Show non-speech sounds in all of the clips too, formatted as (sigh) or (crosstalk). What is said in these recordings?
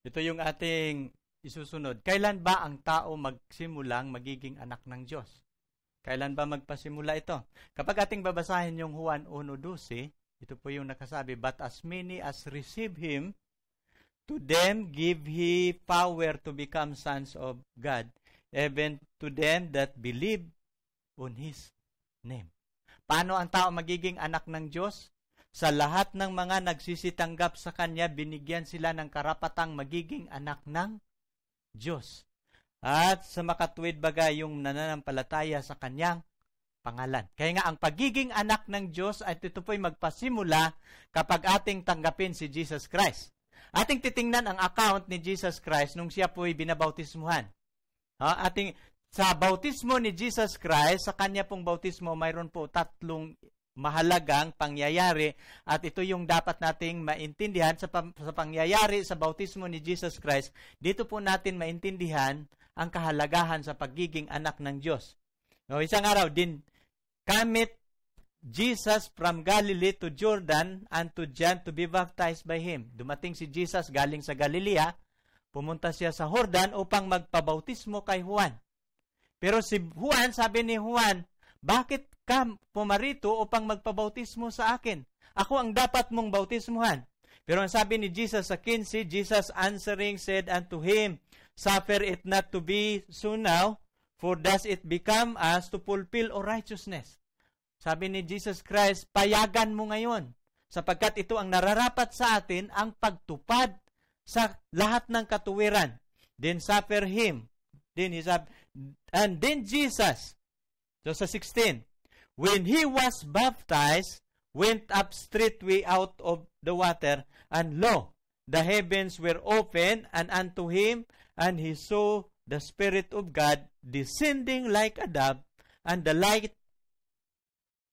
Ito yung ating isusunod. Kailan ba ang tao magsimulang magiging anak ng Diyos? Kailan ba magpasimula ito? Kapag ating babasahin yung Juan 1.12, ito po yung nakasabi, But as many as receive Him, to them give He power to become sons of God, even to them that believe on His name. Paano ang tao magiging anak ng Diyos? Sa lahat ng mga nagsisitanggap sa Kanya, binigyan sila ng karapatang magiging anak ng Diyos. At sa makatwid bagay yung nananampalataya sa Kanyang pangalan. Kaya nga, ang pagiging anak ng Diyos ay ito po'y magpasimula kapag ating tanggapin si Jesus Christ. Ating titingnan ang account ni Jesus Christ nung siya po'y binabautismuhan. Ha? Ating, sa bautismo ni Jesus Christ, sa kanya pong bautismo, mayroon po tatlong mahalagang pangyayari at ito yung dapat nating maintindihan sa, pam- sa pangyayari sa bautismo ni Jesus Christ. Dito po natin maintindihan ang kahalagahan sa pagiging anak ng Diyos. No, isang araw din kamit Jesus from Galilee to Jordan and to John to be baptized by him. Dumating si Jesus galing sa Galilea, pumunta siya sa Jordan upang magpabautismo kay Juan. Pero si Juan, sabi ni Juan, bakit ka pumarito upang magpabautismo sa akin? Ako ang dapat mong bautismuhan. Pero ang sabi ni Jesus sa 15, Jesus answering said unto him, Suffer it not to be so now, for does it become us to fulfill all righteousness? Sabi ni Jesus Christ, payagan mo ngayon, sapagkat ito ang nararapat sa atin ang pagtupad sa lahat ng katuwiran. Then suffer him. Then he said, and then Jesus, So sa 16, When he was baptized, went up straightway out of the water, and lo, the heavens were open, and unto him, and he saw the Spirit of God descending like a dove, and the light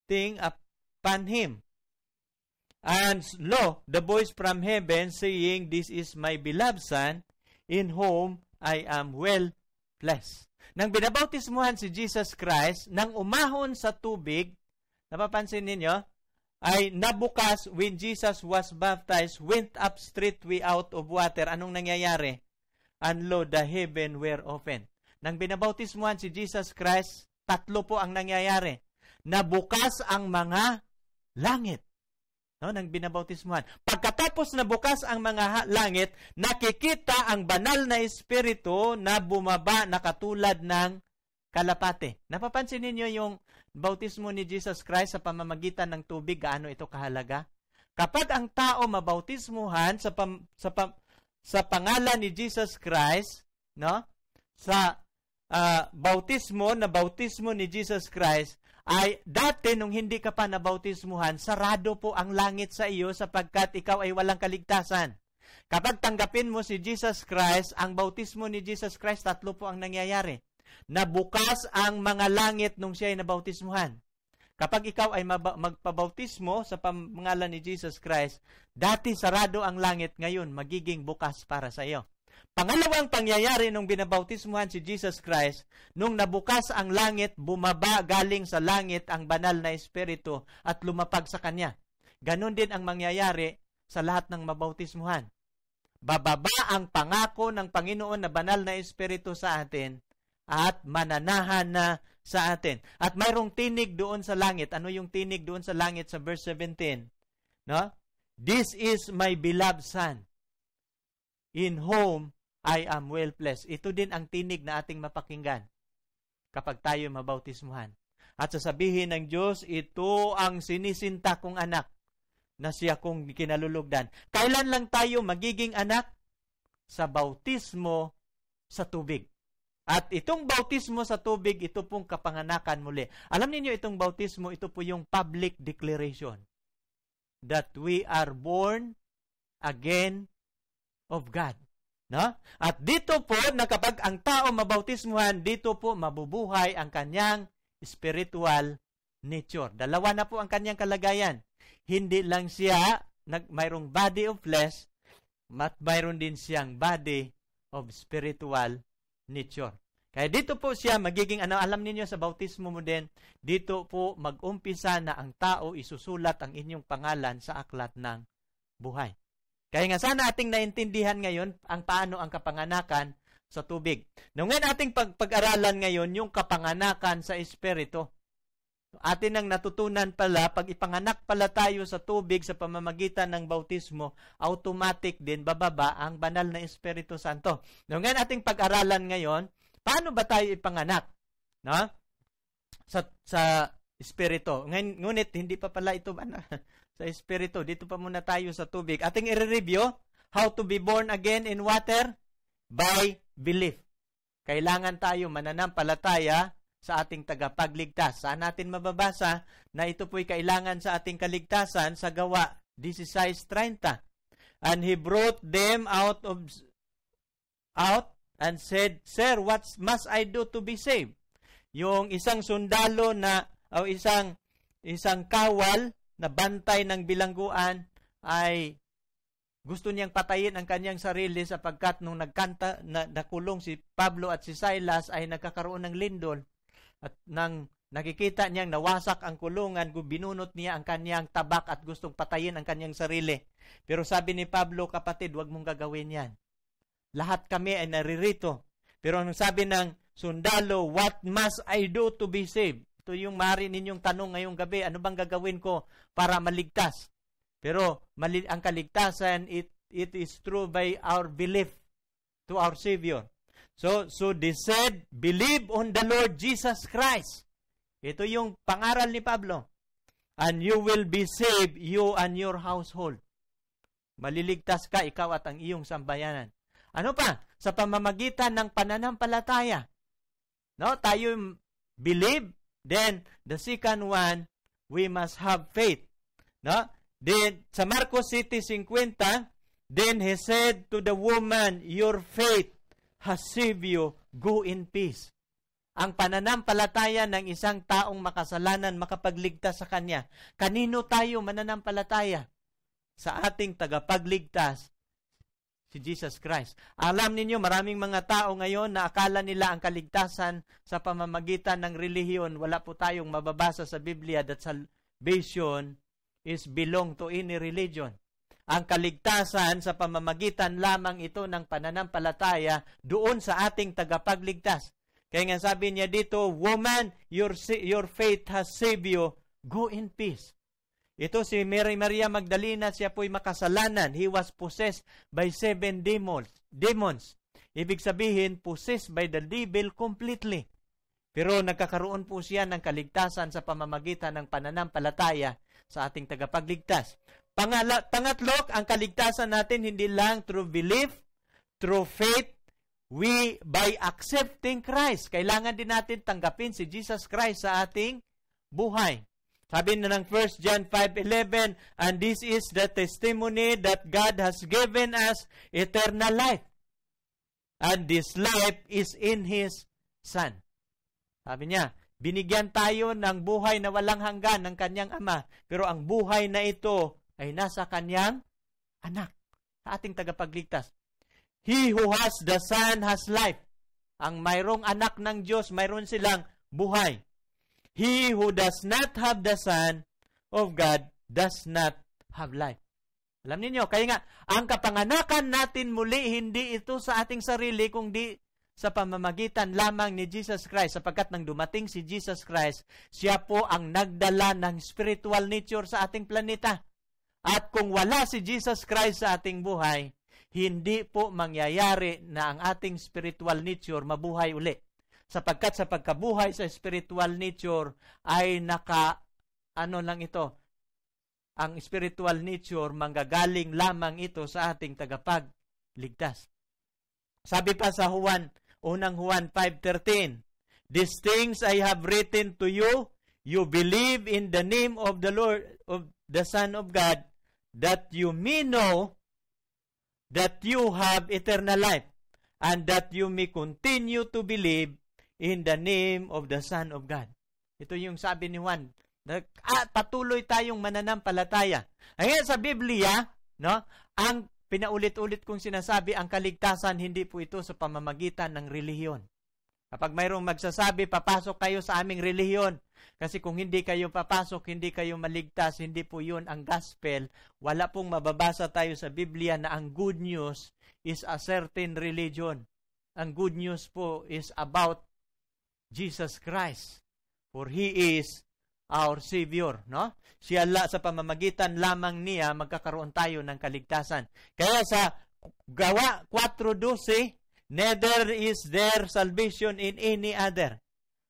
thing upon him. And lo, the voice from heaven saying, This is my beloved Son, in whom I am well pleased. Nang binabautismuhan si Jesus Christ, nang umahon sa tubig, napapansin ninyo, ay nabukas when Jesus was baptized, went up straightway out of water. Anong nangyayari? And lo, the heaven were open. Nang binabautismuhan si Jesus Christ, tatlo po ang nangyayari. Nabukas ang mga langit no, ng binabautismuhan. Pagkatapos na bukas ang mga langit, nakikita ang banal na espiritu na bumaba na katulad ng kalapate. Napapansin ninyo yung bautismo ni Jesus Christ sa pamamagitan ng tubig, gaano ito kahalaga? Kapag ang tao mabautismuhan sa pam, sa pam, sa pangalan ni Jesus Christ, no? Sa uh, bautismo na bautismo ni Jesus Christ, ay dati nung hindi ka pa nabautismuhan, sarado po ang langit sa iyo sapagkat ikaw ay walang kaligtasan. Kapag tanggapin mo si Jesus Christ, ang bautismo ni Jesus Christ, tatlo po ang nangyayari. Nabukas ang mga langit nung siya ay nabautismuhan. Kapag ikaw ay magpabautismo sa pangalan ni Jesus Christ, dati sarado ang langit, ngayon magiging bukas para sa iyo. Pangalawang pangyayari nung binabautismuhan si Jesus Christ, nung nabukas ang langit, bumaba galing sa langit ang banal na Espiritu at lumapag sa Kanya. Ganon din ang mangyayari sa lahat ng mabautismuhan. Bababa ang pangako ng Panginoon na banal na Espiritu sa atin at mananahan na sa atin. At mayroong tinig doon sa langit. Ano yung tinig doon sa langit sa verse 17? No? This is my beloved son in whom I am well blessed. Ito din ang tinig na ating mapakinggan kapag tayo mabautismuhan. At sasabihin ng Diyos, ito ang sinisinta kong anak na siya kong kinalulugdan. Kailan lang tayo magiging anak? Sa bautismo sa tubig. At itong bautismo sa tubig, ito pong kapanganakan muli. Alam niyo itong bautismo, ito po yung public declaration that we are born again of God. No? At dito po, na kapag ang tao mabautismuhan, dito po mabubuhay ang kanyang spiritual nature. Dalawa na po ang kanyang kalagayan. Hindi lang siya nag, mayroong body of flesh, mat mayroon din siyang body of spiritual nature. Kaya dito po siya magiging ano alam ninyo sa bautismo mo din, dito po mag magumpisa na ang tao isusulat ang inyong pangalan sa aklat ng buhay. Kaya nga sana ating naintindihan ngayon ang paano ang kapanganakan sa tubig. ngayon ating pag-aralan ngayon yung kapanganakan sa Espiritu. Atin ang natutunan pala, pag ipanganak pala tayo sa tubig sa pamamagitan ng bautismo, automatic din bababa ang banal na Espiritu Santo. Ngayon ating pag-aralan ngayon, paano ba tayo ipanganak? No? Sa, sa Espiritu. Ngayon, ngunit, hindi pa pala ito, ano, (laughs) sa Espiritu. Dito pa muna tayo sa tubig. Ating i-review how to be born again in water by belief. Kailangan tayo mananampalataya sa ating tagapagligtas. Saan natin mababasa na ito po'y kailangan sa ating kaligtasan sa gawa 16.30. And he brought them out of out and said, Sir, what must I do to be saved? Yung isang sundalo na o isang isang kawal na bantay ng bilangguan ay gusto niyang patayin ang kanyang sarili sapagkat nung nagkanta, na, nakulong si Pablo at si Silas ay nagkakaroon ng lindol at nang nakikita niyang nawasak ang kulungan, binunot niya ang kanyang tabak at gustong patayin ang kanyang sarili. Pero sabi ni Pablo, kapatid, huwag mong gagawin yan. Lahat kami ay naririto. Pero anong sabi ng sundalo, what must I do to be saved? Ito yung mari ninyong tanong ngayong gabi, ano bang gagawin ko para maligtas? Pero mali, ang kaligtasan, it, it is true by our belief to our Savior. So, so they said, believe on the Lord Jesus Christ. Ito yung pangaral ni Pablo. And you will be saved, you and your household. Maliligtas ka, ikaw at ang iyong sambayanan. Ano pa? Sa pamamagitan ng pananampalataya. No, tayo believe Then, the second one, we must have faith. No? Then, sa Marcos City 50, then he said to the woman, Your faith has saved you. Go in peace. Ang pananampalataya ng isang taong makasalanan makapagligtas sa kanya. Kanino tayo mananampalataya? Sa ating tagapagligtas si Jesus Christ. Alam ninyo, maraming mga tao ngayon na akala nila ang kaligtasan sa pamamagitan ng relihiyon. Wala po tayong mababasa sa Biblia that salvation is belong to any religion. Ang kaligtasan sa pamamagitan lamang ito ng pananampalataya doon sa ating tagapagligtas. Kaya nga sabi niya dito, Woman, your, your faith has saved you. Go in peace. Ito si Mary Maria Magdalena, siya po'y makasalanan. He was possessed by seven demons. demons. Ibig sabihin, possessed by the devil completely. Pero nagkakaroon po siya ng kaligtasan sa pamamagitan ng pananampalataya sa ating tagapagligtas. Pangala, pangatlo, ang kaligtasan natin hindi lang through belief, through faith, we by accepting Christ. Kailangan din natin tanggapin si Jesus Christ sa ating buhay. Sabi na ng 1 John 5.11, And this is the testimony that God has given us eternal life. And this life is in His Son. Sabi niya, binigyan tayo ng buhay na walang hanggan ng kanyang ama, pero ang buhay na ito ay nasa kanyang anak, sa ating tagapagligtas. He who has the Son has life. Ang mayroong anak ng Diyos, mayroon silang buhay. He who does not have the Son of God does not have life. Alam niyo kaya nga, ang kapanganakan natin muli, hindi ito sa ating sarili, kundi sa pamamagitan lamang ni Jesus Christ. Sapagkat nang dumating si Jesus Christ, siya po ang nagdala ng spiritual nature sa ating planeta. At kung wala si Jesus Christ sa ating buhay, hindi po mangyayari na ang ating spiritual nature mabuhay uli sapagkat sa pagkabuhay sa spiritual nature ay naka ano lang ito ang spiritual nature manggagaling lamang ito sa ating tagapagligtas. Sabi pa sa Juan, unang Juan 5:13, These things I have written to you, you believe in the name of the Lord of the Son of God, that you may know that you have eternal life, and that you may continue to believe in the name of the Son of God. Ito yung sabi ni Juan. Ah, patuloy tayong mananampalataya. Ayan sa Biblia, no? Ang pinaulit-ulit kong sinasabi, ang kaligtasan hindi po ito sa pamamagitan ng relihiyon. Kapag mayroong magsasabi, papasok kayo sa aming relihiyon. Kasi kung hindi kayo papasok, hindi kayo maligtas, hindi po yun ang gospel. Wala pong mababasa tayo sa Biblia na ang good news is a certain religion. Ang good news po is about Jesus Christ. For He is our Savior, no? si la, sa pamamagitan lamang niya magkakaroon tayo ng kaligtasan. Kaya sa gawa 4.12, Neither is there salvation in any other,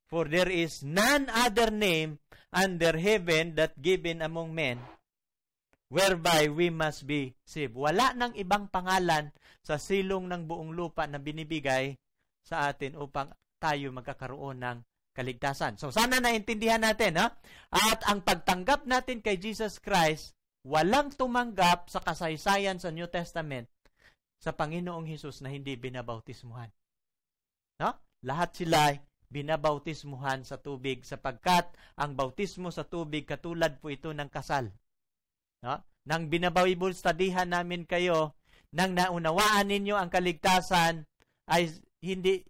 for there is none other name under heaven that given among men, whereby we must be saved. Wala nang ibang pangalan sa silong ng buong lupa na binibigay sa atin upang tayo magkakaroon ng kaligtasan. So sana naintindihan natin, ha? At ang pagtanggap natin kay Jesus Christ, walang tumanggap sa kasaysayan sa New Testament sa Panginoong Hesus na hindi binabautismuhan. No? Lahat sila binabautismuhan sa tubig sapagkat ang bautismo sa tubig katulad po ito ng kasal. No? Nang binabaybol studyhan namin kayo, nang naunawaan ninyo ang kaligtasan ay hindi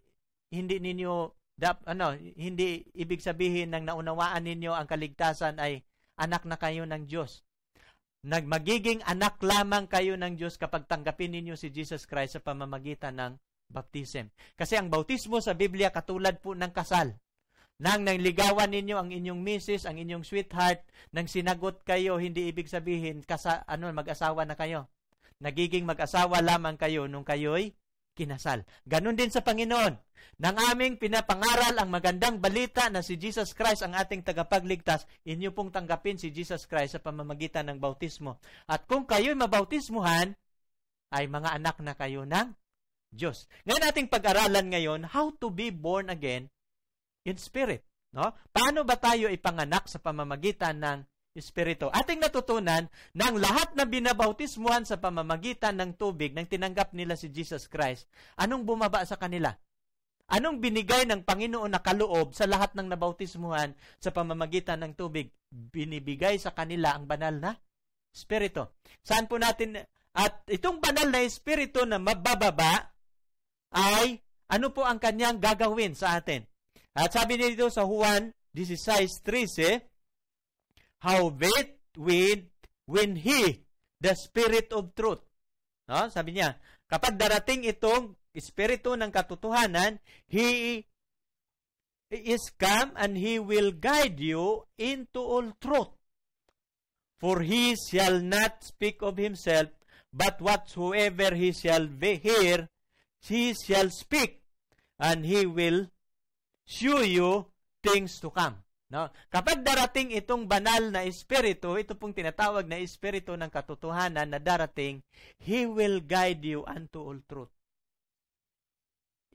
hindi ninyo dap, ano, hindi ibig sabihin ng naunawaan ninyo ang kaligtasan ay anak na kayo ng Diyos. Nagmagiging anak lamang kayo ng Diyos kapag tanggapin ninyo si Jesus Christ sa pamamagitan ng baptism. Kasi ang bautismo sa Biblia katulad po ng kasal. Nang nangligawan ninyo ang inyong misis, ang inyong sweetheart, nang sinagot kayo, hindi ibig sabihin kasa, ano, mag-asawa na kayo. Nagiging mag-asawa lamang kayo nung kayo'y kinasal. Ganon din sa Panginoon. Nang aming pinapangaral ang magandang balita na si Jesus Christ ang ating tagapagligtas, inyo pong tanggapin si Jesus Christ sa pamamagitan ng bautismo. At kung kayo'y mabautismuhan, ay mga anak na kayo ng Diyos. Ngayon ating pag-aralan ngayon, how to be born again in spirit. No? Paano ba tayo ipanganak sa pamamagitan ng Espiritu. Ating natutunan ng lahat na binabautismuhan sa pamamagitan ng tubig nang tinanggap nila si Jesus Christ, anong bumaba sa kanila? Anong binigay ng Panginoon na kaloob sa lahat ng nabautismuhan sa pamamagitan ng tubig? Binibigay sa kanila ang banal na Espiritu. Saan po natin, at itong banal na Espiritu na mabababa ay ano po ang kanyang gagawin sa atin? At sabi nito sa Juan 16.13, howbeit with when he the spirit of truth. No? Sabi niya, kapag darating itong espiritu ng katotohanan, he is come and he will guide you into all truth. For he shall not speak of himself, but whatsoever he shall hear, he shall speak, and he will show you things to come. No? Kapag darating itong banal na espiritu, ito pong tinatawag na espiritu ng katotohanan na darating, He will guide you unto all truth.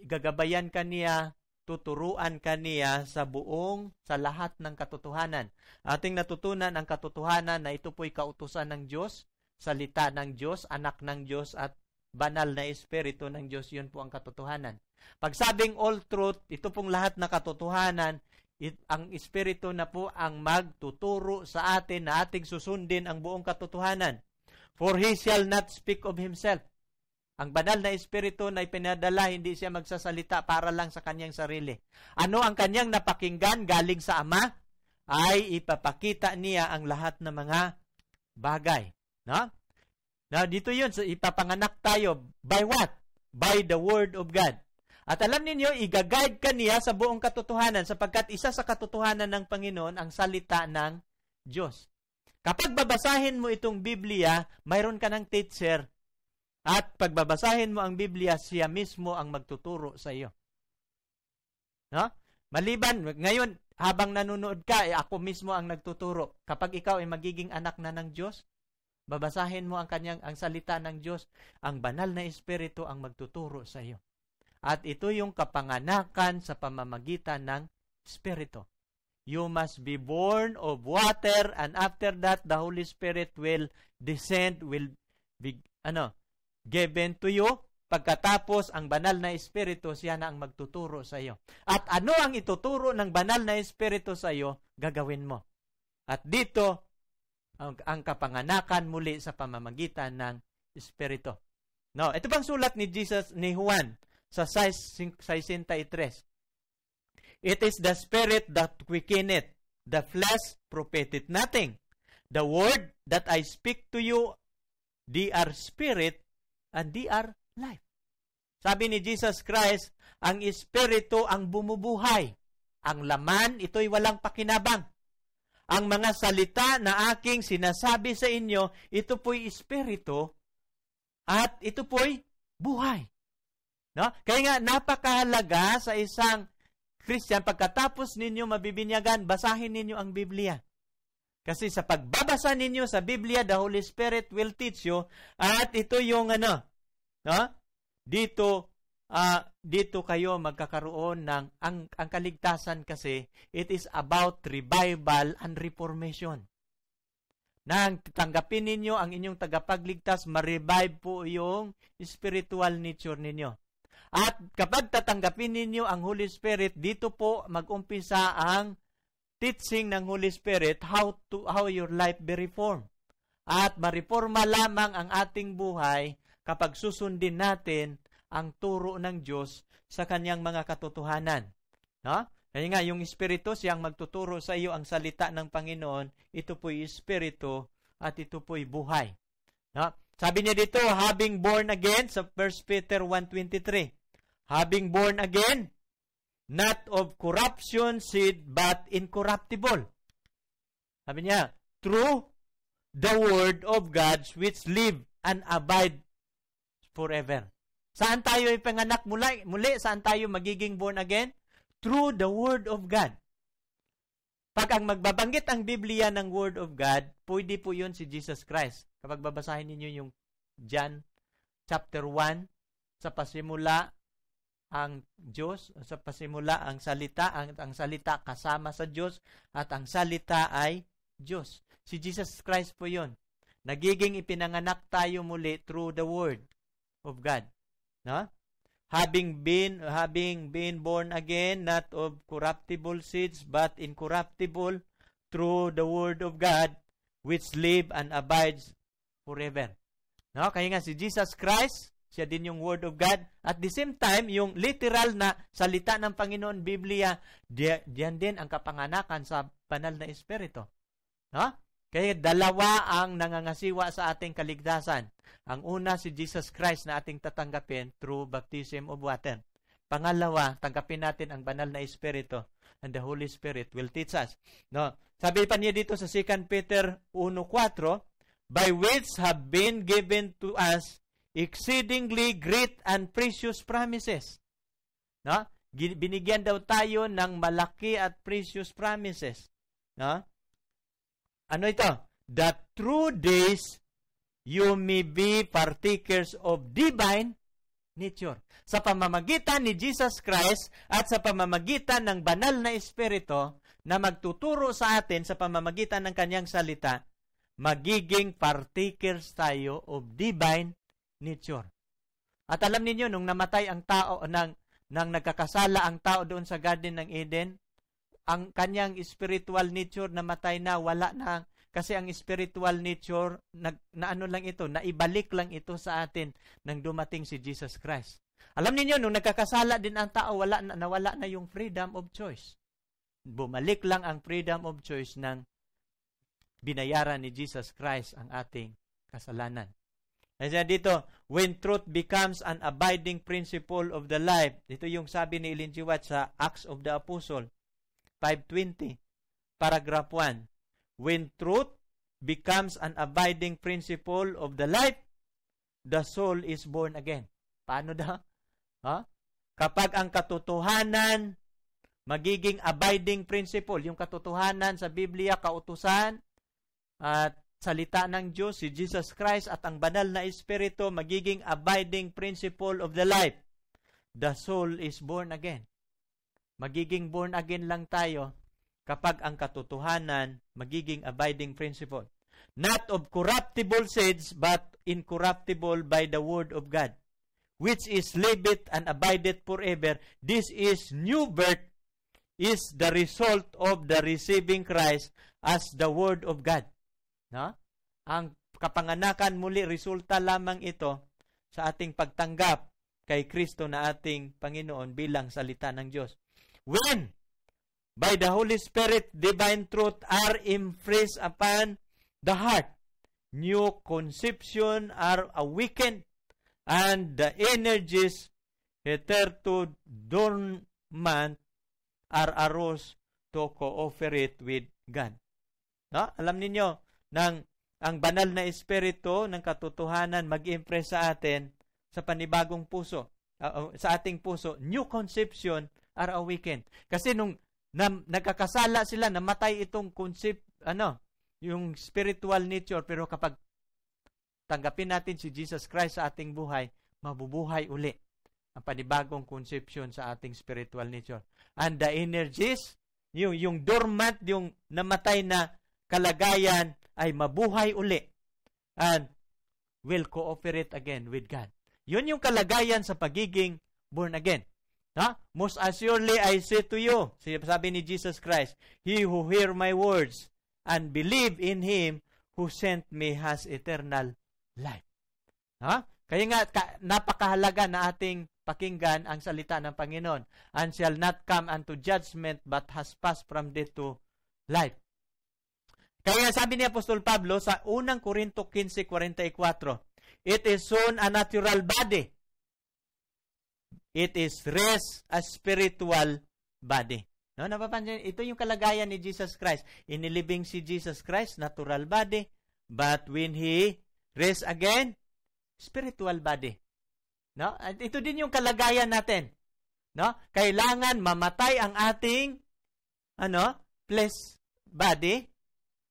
Gagabayan ka niya, tuturuan ka niya sa buong, sa lahat ng katotohanan. Ating natutunan ang katotohanan na ito po'y kautusan ng Diyos, salita ng Diyos, anak ng Diyos, at banal na espiritu ng Diyos. Yun po ang katotohanan. Pag sabing all truth, ito pong lahat na katotohanan, It, ang Espiritu na po ang magtuturo sa atin na ating susundin ang buong katotohanan. For he shall not speak of himself. Ang banal na espiritu na ipinadala, hindi siya magsasalita para lang sa kanyang sarili. Ano ang kanyang napakinggan galing sa Ama? Ay ipapakita niya ang lahat ng mga bagay. No? Now, dito yun, so ipapanganak tayo by what? By the Word of God. At alam ninyo, igaguide ka niya sa buong katotohanan sapagkat isa sa katotohanan ng Panginoon ang salita ng Diyos. Kapag babasahin mo itong Biblia, mayroon ka ng teacher. At pagbabasahin mo ang Biblia, siya mismo ang magtuturo sa iyo. No? Maliban, ngayon, habang nanonood ka, eh, ako mismo ang nagtuturo. Kapag ikaw ay magiging anak na ng Diyos, babasahin mo ang kanyang ang salita ng Diyos, ang banal na espiritu ang magtuturo sa iyo. At ito yung kapanganakan sa pamamagitan ng Espiritu. You must be born of water and after that the Holy Spirit will descend, will be, ano, given to you. Pagkatapos, ang banal na Espiritu, siya na ang magtuturo sa iyo. At ano ang ituturo ng banal na Espiritu sa iyo, gagawin mo. At dito, ang, ang kapanganakan muli sa pamamagitan ng Espiritu. No, ito bang sulat ni Jesus, ni Juan? sa 63. It is the spirit that quickeneth. The flesh profiteth nothing. The word that I speak to you, they are spirit and they are life. Sabi ni Jesus Christ, ang espiritu ang bumubuhay. Ang laman, ito'y walang pakinabang. Ang mga salita na aking sinasabi sa inyo, ito po'y espiritu at ito po'y buhay. No? Kaya nga, napakahalaga sa isang Christian, pagkatapos ninyo mabibinyagan, basahin ninyo ang Biblia. Kasi sa pagbabasa ninyo sa Biblia, the Holy Spirit will teach you. At ito yung ano, no? dito, uh, dito kayo magkakaroon ng, ang, ang kaligtasan kasi, it is about revival and reformation. Nang tanggapin ninyo ang inyong tagapagligtas, ma-revive po yung spiritual nature ninyo. At kapag tatanggapin ninyo ang Holy Spirit, dito po mag-umpisa ang teaching ng Holy Spirit how to how your life be reformed. At mareforma lamang ang ating buhay kapag susundin natin ang turo ng Diyos sa kanyang mga katotohanan. No? Kaya nga, yung Espiritu siyang magtuturo sa iyo ang salita ng Panginoon, ito po'y Espiritu at ito po'y buhay. No? Sabi niya dito, having born again, sa 1 Peter 1.23, having born again, not of corruption seed, but incorruptible. Sabi niya, through the word of God which live and abide forever. Saan tayo ipanganak mula, muli? Saan tayo magiging born again? Through the word of God. Pag ang magbabanggit ang Biblia ng Word of God, pwede po yun si Jesus Christ. Kapag babasahin ninyo yung John chapter 1, sa pasimula, ang Diyos sa pasimula ang salita ang, ang salita kasama sa Diyos at ang salita ay Diyos. Si Jesus Christ po 'yon. Nagiging ipinanganak tayo muli through the word of God. No? Having been having been born again not of corruptible seeds but incorruptible through the word of God which live and abides forever. No? Kaya nga si Jesus Christ siya din yung Word of God. At the same time, yung literal na salita ng Panginoon, Biblia, diyan din ang kapanganakan sa banal na Espiritu. No? Kaya dalawa ang nangangasiwa sa ating kaligtasan. Ang una, si Jesus Christ na ating tatanggapin through baptism of water. Pangalawa, tanggapin natin ang banal na Espiritu and the Holy Spirit will teach us. No? Sabi pa niya dito sa 2 Peter 1.4, By which have been given to us exceedingly great and precious promises. No? Binigyan daw tayo ng malaki at precious promises. No? Ano ito? That through this, you may be partakers of divine nature. Sa pamamagitan ni Jesus Christ at sa pamamagitan ng banal na Espiritu na magtuturo sa atin sa pamamagitan ng kanyang salita, magiging partakers tayo of divine nature. At alam niyo nung namatay ang tao, nang, nang nagkakasala ang tao doon sa Garden ng Eden, ang kanyang spiritual nature namatay na, wala na, kasi ang spiritual nature, nag, na ano lang ito, na ibalik lang ito sa atin nang dumating si Jesus Christ. Alam niyo nung nagkakasala din ang tao, wala na, nawala na yung freedom of choice. Bumalik lang ang freedom of choice ng binayaran ni Jesus Christ ang ating kasalanan. Kasi dito, when truth becomes an abiding principle of the life, dito yung sabi ni Ellen G. White sa Acts of the Apostle, 520, paragraph 1. When truth becomes an abiding principle of the life, the soul is born again. Paano daw? Ha? Kapag ang katotohanan magiging abiding principle, yung katotohanan sa Biblia, kautusan, at salita ng Diyos, si Jesus Christ at ang banal na Espiritu magiging abiding principle of the life. The soul is born again. Magiging born again lang tayo kapag ang katotohanan magiging abiding principle. Not of corruptible seeds, but incorruptible by the word of God, which is liveth and abideth forever. This is new birth, is the result of the receiving Christ as the word of God. No? Ang kapanganakan muli, resulta lamang ito sa ating pagtanggap kay Kristo na ating Panginoon bilang salita ng Diyos. When, by the Holy Spirit, divine truth are impressed upon the heart, new conception are awakened, and the energies hitherto dormant are aroused to cooperate with God. No? Alam ninyo, ng ang banal na espiritu ng katotohanan mag-impress sa atin sa panibagong puso, uh, sa ating puso, new conception are awakened. Kasi nung na, nagkakasala sila, namatay itong concept, ano, yung spiritual nature, pero kapag tanggapin natin si Jesus Christ sa ating buhay, mabubuhay uli ang panibagong conception sa ating spiritual nature. And the energies, yung, yung dormant, yung namatay na kalagayan ay mabuhay uli and will cooperate again with God. Yun yung kalagayan sa pagiging born again. Ha? Most assuredly I say to you, sabi ni Jesus Christ, He who hear my words and believe in Him who sent me has eternal life. Ha? Kaya nga, ka, napakahalaga na ating pakinggan ang salita ng Panginoon. And shall not come unto judgment but has passed from death to life. Kaya sabi ni Apostol Pablo sa unang Korinto 15:44, it is soon a natural body. It is res a spiritual body. No, napapansin, ito yung kalagayan ni Jesus Christ. Inilibing si Jesus Christ, natural body. But when He res again, spiritual body. No? At ito din yung kalagayan natin. No? Kailangan mamatay ang ating ano, flesh body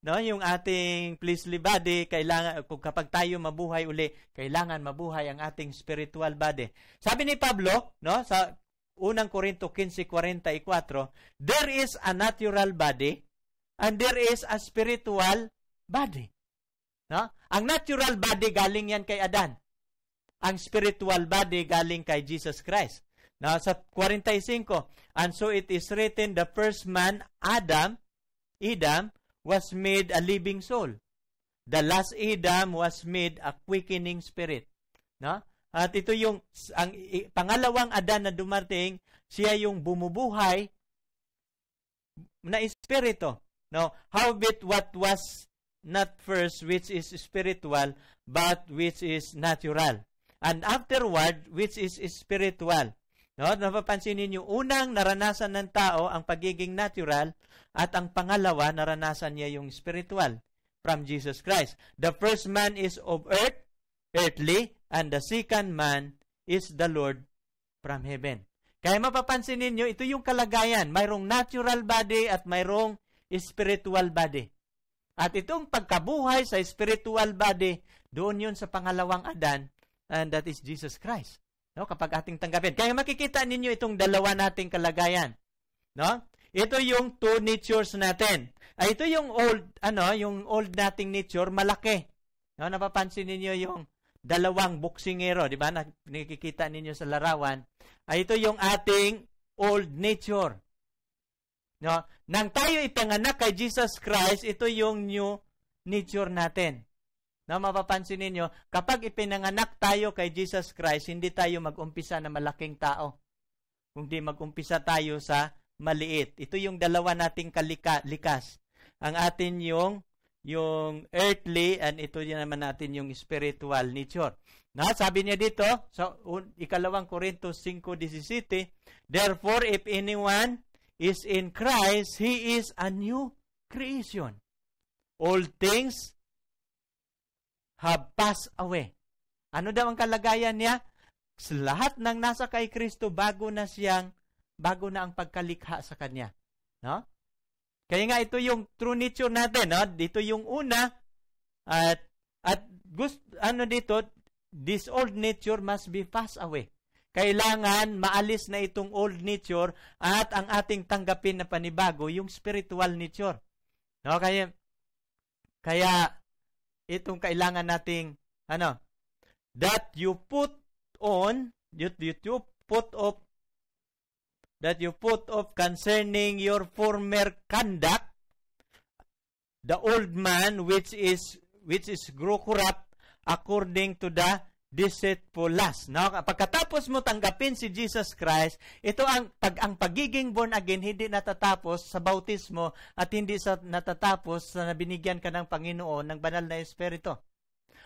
No, yung ating fleshly body, kailangan kapag tayo mabuhay uli, kailangan mabuhay ang ating spiritual body. Sabi ni Pablo, no, sa unang Korinto 15:44, there is a natural body and there is a spiritual body. No? Ang natural body galing yan kay Adan. Ang spiritual body galing kay Jesus Christ. No? sa 45, and so it is written, the first man, Adam, Adam, was made a living soul. The last Adam was made a quickening spirit. No? At ito yung ang pangalawang Adan na dumating, siya yung bumubuhay na espirito. No, howbeit what was not first which is spiritual but which is natural and afterward which is spiritual. No, napapansin niyo, unang naranasan ng tao ang pagiging natural at ang pangalawa naranasan niya yung spiritual from Jesus Christ. The first man is of earth, earthly, and the second man is the Lord from heaven. Kaya mapapansin ninyo, ito yung kalagayan. Mayroong natural body at mayroong spiritual body. At itong pagkabuhay sa spiritual body, doon yun sa pangalawang Adan, and that is Jesus Christ. No, kapag ating tanggapin. Kaya makikita ninyo itong dalawa nating kalagayan. No? Ito yung two natures natin. Ay ah, ito yung old ano, yung old nating nature malaki. No, napapansin niyo yung dalawang boksingero, di ba? Nakikita ninyo sa larawan. Ay ah, ito yung ating old nature. No? Nang tayo ipanganak kay Jesus Christ, ito yung new nature natin. No, mapapansin ninyo, kapag ipinanganak tayo kay Jesus Christ, hindi tayo mag magumpisa na malaking tao. Kundi magumpisa tayo sa maliit. Ito yung dalawa nating kalika, likas. Ang atin yung yung earthly and ito din naman natin yung spiritual nature. Na sabi niya dito sa so, un, ikalawang Korinto 5:17, therefore if anyone is in Christ, he is a new creation. All things have passed away. Ano daw ang kalagayan niya? Lahat ng nasa kay Kristo bago na siyang bago na ang pagkalikha sa kanya. No? Kaya nga ito yung true nature natin, no? Dito yung una at at gusto ano dito, this old nature must be passed away. Kailangan maalis na itong old nature at ang ating tanggapin na panibago yung spiritual nature. No, kaya kaya itong kailangan nating ano that you put on you, you, put off that you put off concerning your former conduct the old man which is which is grow corrupt according to the deceitfulas. No? Pagkatapos mo tanggapin si Jesus Christ, ito ang pag ang pagiging born again hindi natatapos sa bautismo at hindi sa natatapos sa binigyan ka ng Panginoon ng banal na espiritu.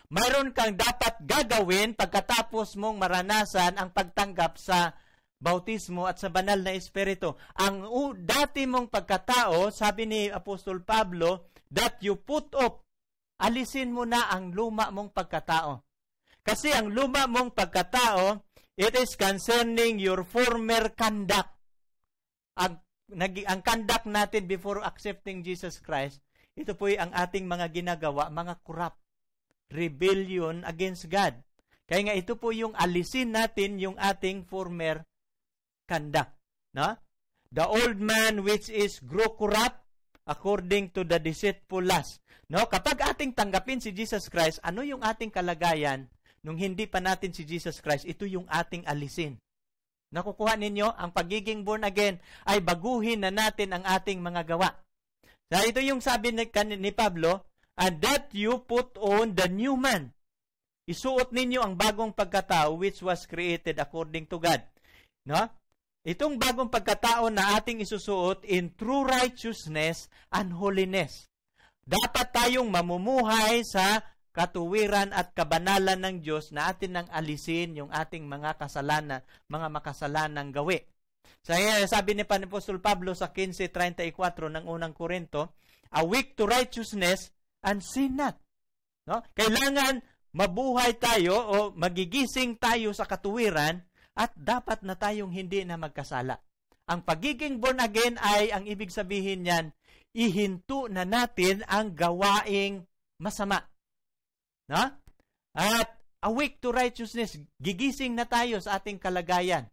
Mayroon kang dapat gagawin pagkatapos mong maranasan ang pagtanggap sa bautismo at sa banal na espiritu. Ang uh, dati mong pagkatao, sabi ni Apostol Pablo, that you put up, alisin mo na ang luma mong pagkatao. Kasi ang luma mong pagkatao, it is concerning your former conduct. Ang, nag, ang conduct natin before accepting Jesus Christ, ito po ang ating mga ginagawa, mga corrupt, rebellion against God. Kaya nga ito po yung alisin natin yung ating former conduct. No? The old man which is grow corrupt according to the deceitful lust. No? Kapag ating tanggapin si Jesus Christ, ano yung ating kalagayan? nung hindi pa natin si Jesus Christ, ito yung ating alisin. Nakukuha ninyo, ang pagiging born again ay baguhin na natin ang ating mga gawa. So, ito yung sabi ni, ni Pablo, and that you put on the new man. Isuot ninyo ang bagong pagkatao which was created according to God. No? Itong bagong pagkatao na ating isusuot in true righteousness and holiness. Dapat tayong mamumuhay sa katuwiran at kabanalan ng Diyos na atin nang alisin yung ating mga kasalanan, mga makasalanang gawi. So, eh, sabi ni Panipostol Pablo sa 15.34 ng unang Korinto, awake to righteousness and sin not. No? Kailangan mabuhay tayo o magigising tayo sa katuwiran at dapat na tayong hindi na magkasala. Ang pagiging born again ay, ang ibig sabihin niyan, ihinto na natin ang gawaing masama na? At awake to righteousness, gigising na tayo sa ating kalagayan.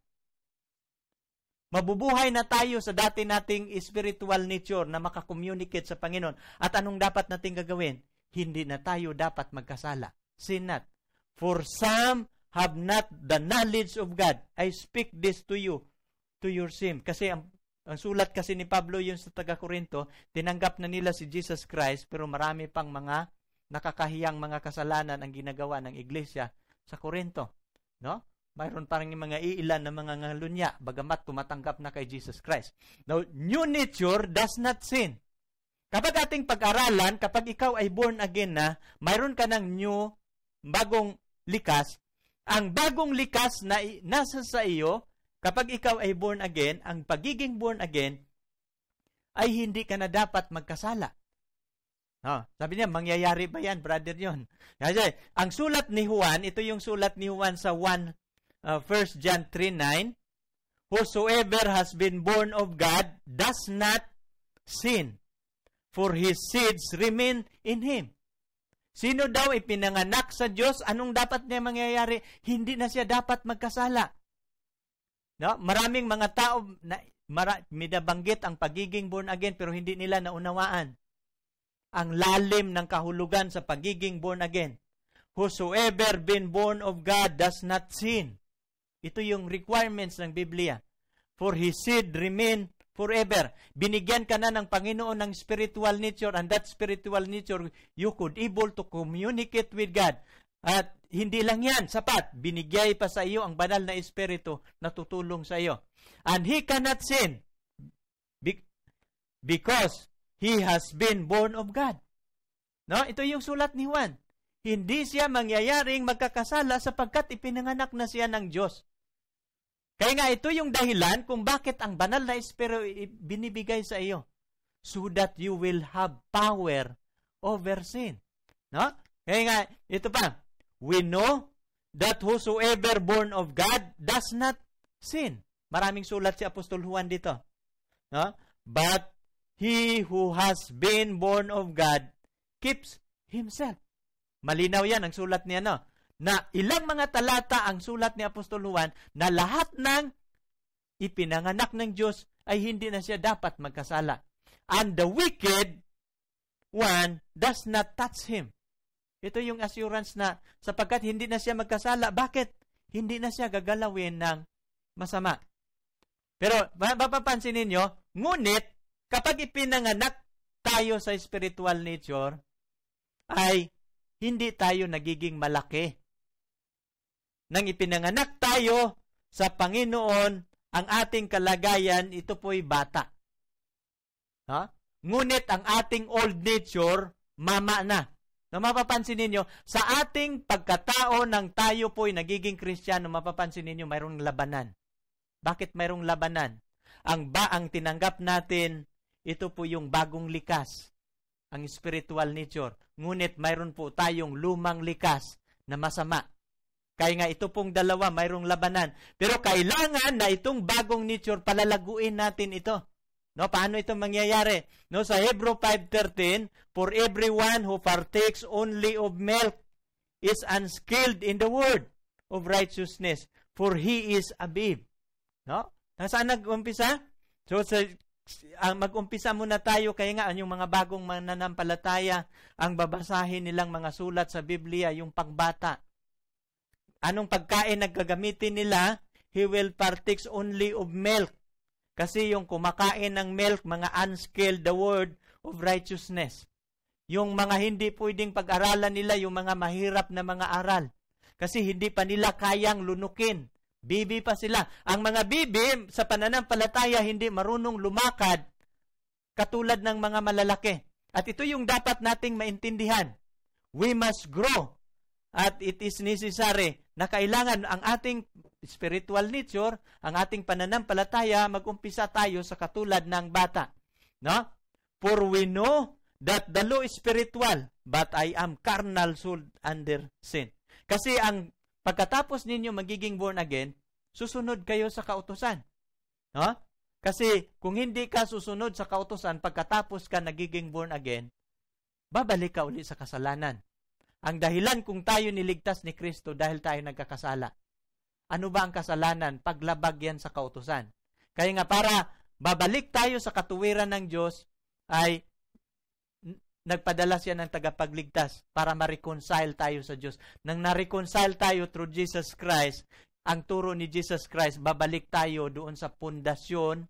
Mabubuhay na tayo sa dati nating spiritual nature na makakommunicate sa Panginoon. At anong dapat nating gagawin? Hindi na tayo dapat magkasala. Sin not. For some have not the knowledge of God. I speak this to you, to your sin. Kasi ang, ang sulat kasi ni Pablo yun sa taga Korinto, tinanggap na nila si Jesus Christ pero marami pang mga nakakahiyang mga kasalanan ang ginagawa ng iglesia sa Korinto. No? Mayroon parang yung mga iilan na mga ngalunya bagamat tumatanggap na kay Jesus Christ. Now, new nature does not sin. Kapag ating pag-aralan, kapag ikaw ay born again na, mayroon ka ng new, bagong likas. Ang bagong likas na nasa sa iyo, kapag ikaw ay born again, ang pagiging born again, ay hindi ka na dapat magkasala. No, sabi niya, mangyayari ba yan, brother yon? Kasi ang sulat ni Juan, ito yung sulat ni Juan sa 1 uh, 1 John 3:9, whosoever has been born of God does not sin, for his seeds remain in him. Sino daw ipinanganak sa Diyos, anong dapat niya mangyayari? Hindi na siya dapat magkasala. No? Maraming mga tao na mara, minabanggit ang pagiging born again pero hindi nila naunawaan ang lalim ng kahulugan sa pagiging born again. Whosoever been born of God does not sin. Ito yung requirements ng Biblia. For his seed remain forever. Binigyan ka na ng Panginoon ng spiritual nature and that spiritual nature you could able to communicate with God. At hindi lang yan, sapat. Binigay pa sa iyo ang banal na espiritu na tutulong sa iyo. And he cannot sin because he has been born of God. No? Ito yung sulat ni Juan. Hindi siya mangyayaring magkakasala sapagkat ipinanganak na siya ng Diyos. Kaya nga ito yung dahilan kung bakit ang banal na Espiro binibigay sa iyo so that you will have power over sin. No? Kaya nga, ito pa, we know that whosoever born of God does not sin. Maraming sulat si Apostol Juan dito. No? But He who has been born of God keeps himself. Malinaw yan ang sulat niya, no? Na ilang mga talata ang sulat ni Apostol Juan na lahat ng ipinanganak ng Diyos ay hindi na siya dapat magkasala. And the wicked one does not touch him. Ito yung assurance na sapagkat hindi na siya magkasala. Bakit? Hindi na siya gagalawin ng masama. Pero mapapansin ninyo, ngunit Kapag ipinanganak tayo sa spiritual nature, ay hindi tayo nagiging malaki. Nang ipinanganak tayo sa Panginoon, ang ating kalagayan, ito po'y bata. Ha? Ngunit ang ating old nature, mama na. Na mapapansin ninyo, sa ating pagkatao ng tayo po'y nagiging Kristiyano, mapapansin ninyo, mayroong labanan. Bakit mayroong labanan? Ang ba ang tinanggap natin ito po yung bagong likas, ang spiritual nature. Ngunit mayroon po tayong lumang likas na masama. Kaya nga ito pong dalawa, mayroong labanan. Pero kailangan na itong bagong nature, palalaguin natin ito. No, paano ito mangyayari? No, sa Hebrew 5:13, for everyone who partakes only of milk is unskilled in the word of righteousness, for he is a babe. No? Saan nag-umpisa? So, sa ang mag-umpisa muna tayo kaya nga yung mga bagong mananampalataya ang babasahin nilang mga sulat sa Biblia yung pagbata. Anong pagkain nagkagamitin nila? He will partakes only of milk. Kasi yung kumakain ng milk, mga unskilled the word of righteousness. Yung mga hindi pwedeng pag-aralan nila, yung mga mahirap na mga aral. Kasi hindi pa nila kayang lunukin Bibi pa sila. Ang mga bibi sa pananampalataya hindi marunong lumakad katulad ng mga malalaki. At ito yung dapat nating maintindihan. We must grow. At it is necessary na kailangan ang ating spiritual nature, ang ating pananampalataya, magumpisa tayo sa katulad ng bata. No? For we know that the law is spiritual, but I am carnal sold under sin. Kasi ang Pagkatapos ninyo magiging born again, susunod kayo sa kautosan. No? Kasi kung hindi ka susunod sa kautosan pagkatapos ka nagiging born again, babalik ka uli sa kasalanan. Ang dahilan kung tayo niligtas ni Kristo dahil tayo nagkakasala. Ano ba ang kasalanan? Paglabag yan sa kautosan. Kaya nga para babalik tayo sa katuwiran ng Diyos ay nagpadala siya ng tagapagligtas para ma-reconcile tayo sa Diyos. Nang na-reconcile tayo through Jesus Christ, ang turo ni Jesus Christ, babalik tayo doon sa pundasyon,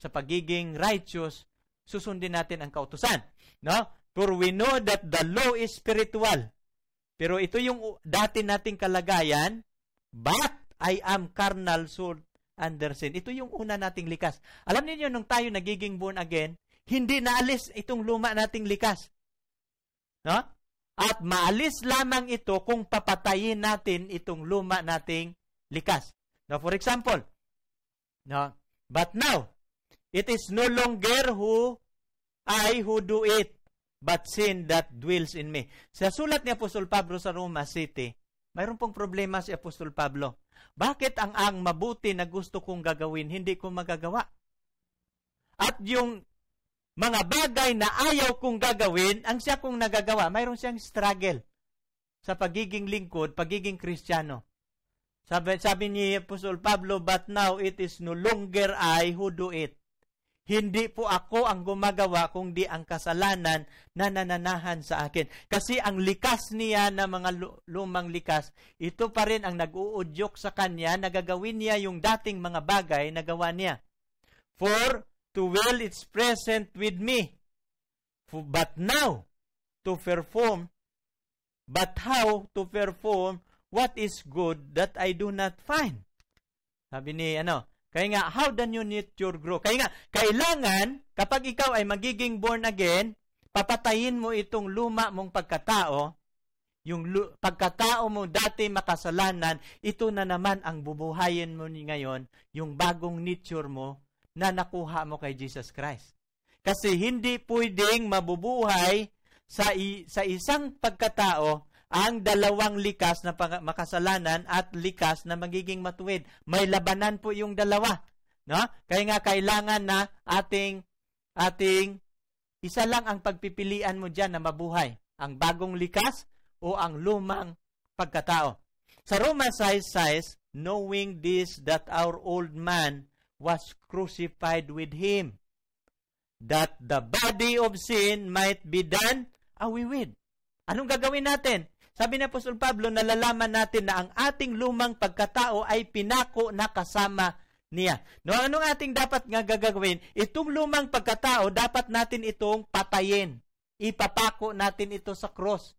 sa pagiging righteous, susundin natin ang kautusan. No? For we know that the law is spiritual. Pero ito yung dati nating kalagayan, but I am carnal, so under sin. Ito yung una nating likas. Alam niyo nung tayo nagiging born again, hindi naalis itong luma nating likas. No? At maalis lamang ito kung papatayin natin itong luma nating likas. Now, for example, no? but now, it is no longer who I who do it, but sin that dwells in me. Sa sulat ni Apostol Pablo sa Roma City, mayroon pong problema si Apostol Pablo. Bakit ang ang mabuti na gusto kong gagawin, hindi ko magagawa? At yung mga bagay na ayaw kong gagawin, ang siya kong nagagawa. Mayroon siyang struggle sa pagiging lingkod, pagiging kristyano. Sabi, sabi ni Apostol Pablo, but now it is no longer I who do it. Hindi po ako ang gumagawa kundi ang kasalanan na nananahan sa akin. Kasi ang likas niya na mga lumang likas, ito pa rin ang nag-uudyok sa kanya, nagagawin niya yung dating mga bagay na gawa niya. For to will its present with me. But now, to perform, but how to perform what is good that I do not find? Sabi ni, ano, kaya nga, how the new nature grow? Kaya nga, kailangan, kapag ikaw ay magiging born again, papatayin mo itong luma mong pagkatao, yung lu- pagkatao mo dati makasalanan, ito na naman ang bubuhayin mo ni ngayon, yung bagong nature mo na nakuha mo kay Jesus Christ. Kasi hindi pwedeng mabubuhay sa, i- sa isang pagkatao ang dalawang likas na pang- makasalanan at likas na magiging matuwid. May labanan po yung dalawa. No? Kaya nga kailangan na ating ating isa lang ang pagpipilian mo diyan na mabuhay, ang bagong likas o ang lumang pagkatao. Sa Romans 6:6, knowing this that our old man was crucified with him, that the body of sin might be done away with. Anong gagawin natin? Sabi ni Apostol Pablo, nalalaman natin na ang ating lumang pagkatao ay pinako na kasama niya. No, anong ating dapat nga gagawin? Itong lumang pagkatao, dapat natin itong patayin. Ipapako natin ito sa cross.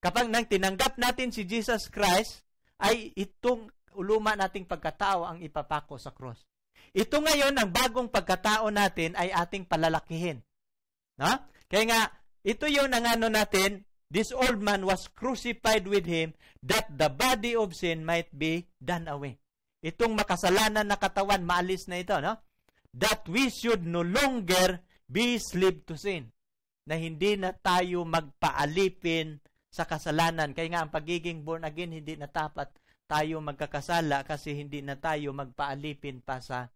Kapag nang tinanggap natin si Jesus Christ, ay itong luma nating pagkatao ang ipapako sa cross. Ito ngayon, ang bagong pagkatao natin ay ating palalakihin. No? Kaya nga, ito yon ang ano natin, this old man was crucified with him that the body of sin might be done away. Itong makasalanan na katawan, maalis na ito, no? That we should no longer be slave to sin. Na hindi na tayo magpaalipin sa kasalanan. Kaya nga ang pagiging born again, hindi na tapat tayo magkakasala kasi hindi na tayo magpaalipin pa sa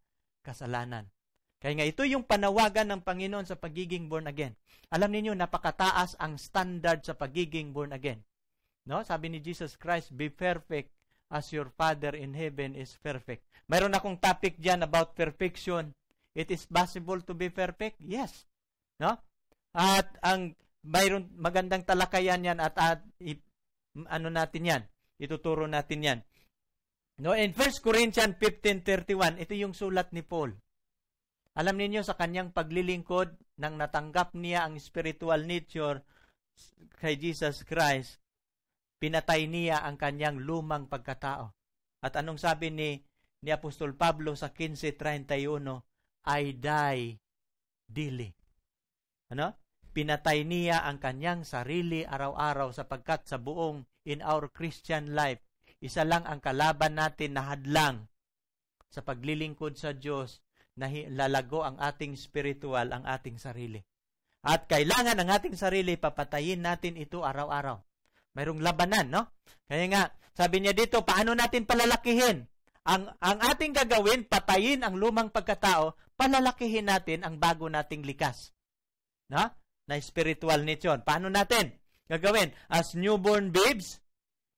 kasalanan. Kaya nga ito yung panawagan ng Panginoon sa pagiging born again. Alam niyo napakataas ang standard sa pagiging born again. No? Sabi ni Jesus Christ, be perfect as your Father in heaven is perfect. Mayroon akong topic diyan about perfection. It is possible to be perfect? Yes. No? At ang mayroon magandang talakayan yan at, at ano natin yan, ituturo natin yan. No, in 1 Corinthians 15:31, ito yung sulat ni Paul. Alam niyo sa kanyang paglilingkod nang natanggap niya ang spiritual nature kay Jesus Christ, pinatay niya ang kanyang lumang pagkatao. At anong sabi ni ni Apostol Pablo sa 15:31, I die daily. Ano? Pinatay niya ang kanyang sarili araw-araw sapagkat sa buong in our Christian life, isa lang ang kalaban natin na hadlang sa paglilingkod sa Diyos na lalago ang ating spiritual, ang ating sarili. At kailangan ang ating sarili, papatayin natin ito araw-araw. Mayroong labanan, no? Kaya nga, sabi niya dito, paano natin palalakihin? Ang, ang ating gagawin, patayin ang lumang pagkatao, palalakihin natin ang bago nating likas. No? Na spiritual nature. Paano natin gagawin? As newborn babes,